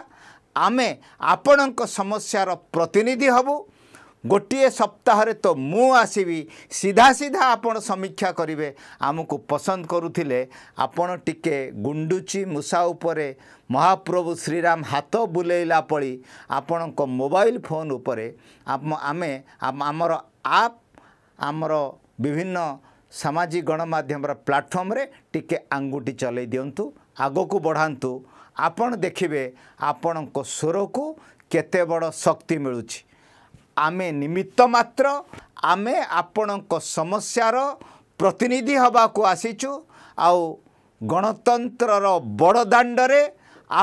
ଆମେ ଆପଣଙ୍କ ସମସ୍ୟାର ପ୍ରତିନିଧି ହେବୁ ଗୋଟିଏ ସପ୍ତାହରେ ତ ମୁଁ ଆସିବି ସିଧା ସିଧା ଆପଣ ସମୀକ୍ଷା କରିବେ ଆମକୁ ପସନ୍ଦ କରୁଥିଲେ ଆପଣ ଟିକେ ଗୁଣ୍ଡୁଚି ମୂଷା ଉପରେ ମହାପ୍ରଭୁ ଶ୍ରୀରାମ ହାତ ବୁଲେଇଲା ପରି ଆପଣଙ୍କ ମୋବାଇଲ ଫୋନ୍ ଉପରେ ଆମେ ଆମର ଆପ୍ ଆମର ବିଭିନ୍ନ ସାମାଜିକ ଗଣମାଧ୍ୟମର ପ୍ଲାଟଫର୍ମରେ ଟିକେ ଆଙ୍ଗୁଠି ଚଲେଇ ଦିଅନ୍ତୁ ଆଗକୁ ବଢ଼ାନ୍ତୁ ଆପଣ ଦେଖିବେ ଆପଣଙ୍କ ସ୍ୱରକୁ କେତେ ବଡ଼ ଶକ୍ତି ମିଳୁଛି ଆମେ ନିମିତ୍ତ ମାତ୍ର ଆମେ ଆପଣଙ୍କ ସମସ୍ୟାର ପ୍ରତିନିଧି ହେବାକୁ ଆସିଛୁ ଆଉ ଗଣତନ୍ତ୍ରର ବଡ଼ ଦାଣ୍ଡରେ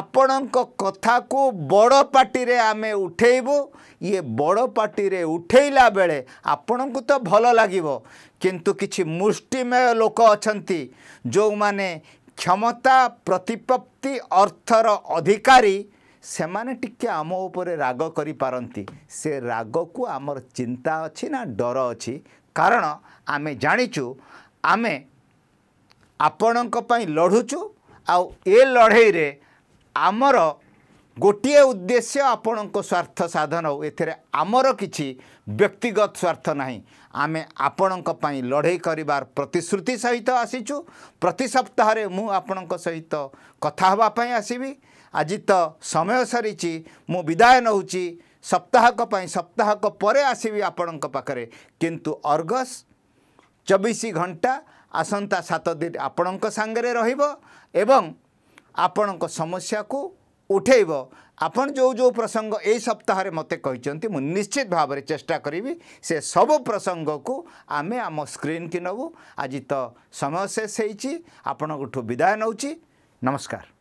ଆପଣଙ୍କ କଥାକୁ ବଡ଼ ପାଟିରେ ଆମେ ଉଠେଇବୁ ଇଏ ବଡ଼ ପାଟିରେ ଉଠେଇଲା ବେଳେ ଆପଣଙ୍କୁ ତ ଭଲ ଲାଗିବ କିନ୍ତୁ କିଛି ମୁଷ୍ଟିମୟ ଲୋକ ଅଛନ୍ତି ଯେଉଁମାନେ କ୍ଷମତା ପ୍ରତିପତ୍ତି ଅର୍ଥର ଅଧିକାରୀ ସେମାନେ ଟିକିଏ ଆମ ଉପରେ ରାଗ କରିପାରନ୍ତି ସେ ରାଗକୁ ଆମର ଚିନ୍ତା ଅଛି ନା ଡର ଅଛି କାରଣ ଆମେ ଜାଣିଛୁ ଆମେ ଆପଣଙ୍କ ପାଇଁ ଲଢ଼ୁଛୁ ଆଉ ଏ ଲଢ଼େଇରେ ଆମର ଗୋଟିଏ ଉଦ୍ଦେଶ୍ୟ ଆପଣଙ୍କ ସ୍ୱାର୍ଥ ସାଧନ ହେଉ ଏଥିରେ ଆମର କିଛି ବ୍ୟକ୍ତିଗତ ସ୍ୱାର୍ଥ ନାହିଁ ଆମେ ଆପଣଙ୍କ ପାଇଁ ଲଢ଼େଇ କରିବାର ପ୍ରତିଶ୍ରୁତି ସହିତ ଆସିଛୁ ପ୍ରତି ସପ୍ତାହରେ ମୁଁ ଆପଣଙ୍କ ସହିତ କଥା ହେବା ପାଇଁ ଆସିବି ଆଜି ତ ସମୟ ସରିଛି ମୁଁ ବିଦାୟ ନେଉଛି ସପ୍ତାହକ ପାଇଁ ସପ୍ତାହକ ପରେ ଆସିବି ଆପଣଙ୍କ ପାଖରେ କିନ୍ତୁ ଅର୍ଗସ୍ ଚବିଶ ଘଣ୍ଟା ଆସନ୍ତା ସାତ ଦିନ ଆପଣଙ୍କ ସାଙ୍ଗରେ ରହିବ ଏବଂ ଆପଣଙ୍କ ସମସ୍ୟାକୁ ଉଠେଇବ ଆପଣ ଯେଉଁ ଯେଉଁ ପ୍ରସଙ୍ଗ ଏଇ ସପ୍ତାହରେ ମୋତେ କହିଛନ୍ତି ମୁଁ ନିଶ୍ଚିତ ଭାବରେ ଚେଷ୍ଟା କରିବି ସେ ସବୁ ପ୍ରସଙ୍ଗକୁ ଆମେ ଆମ ସ୍କ୍ରିନ୍କୁ ନେବୁ ଆଜି ତ ସମୟ ଶେଷ ହେଇଛି ଆପଣଙ୍କଠୁ ବିଦାୟ ନେଉଛି ନମସ୍କାର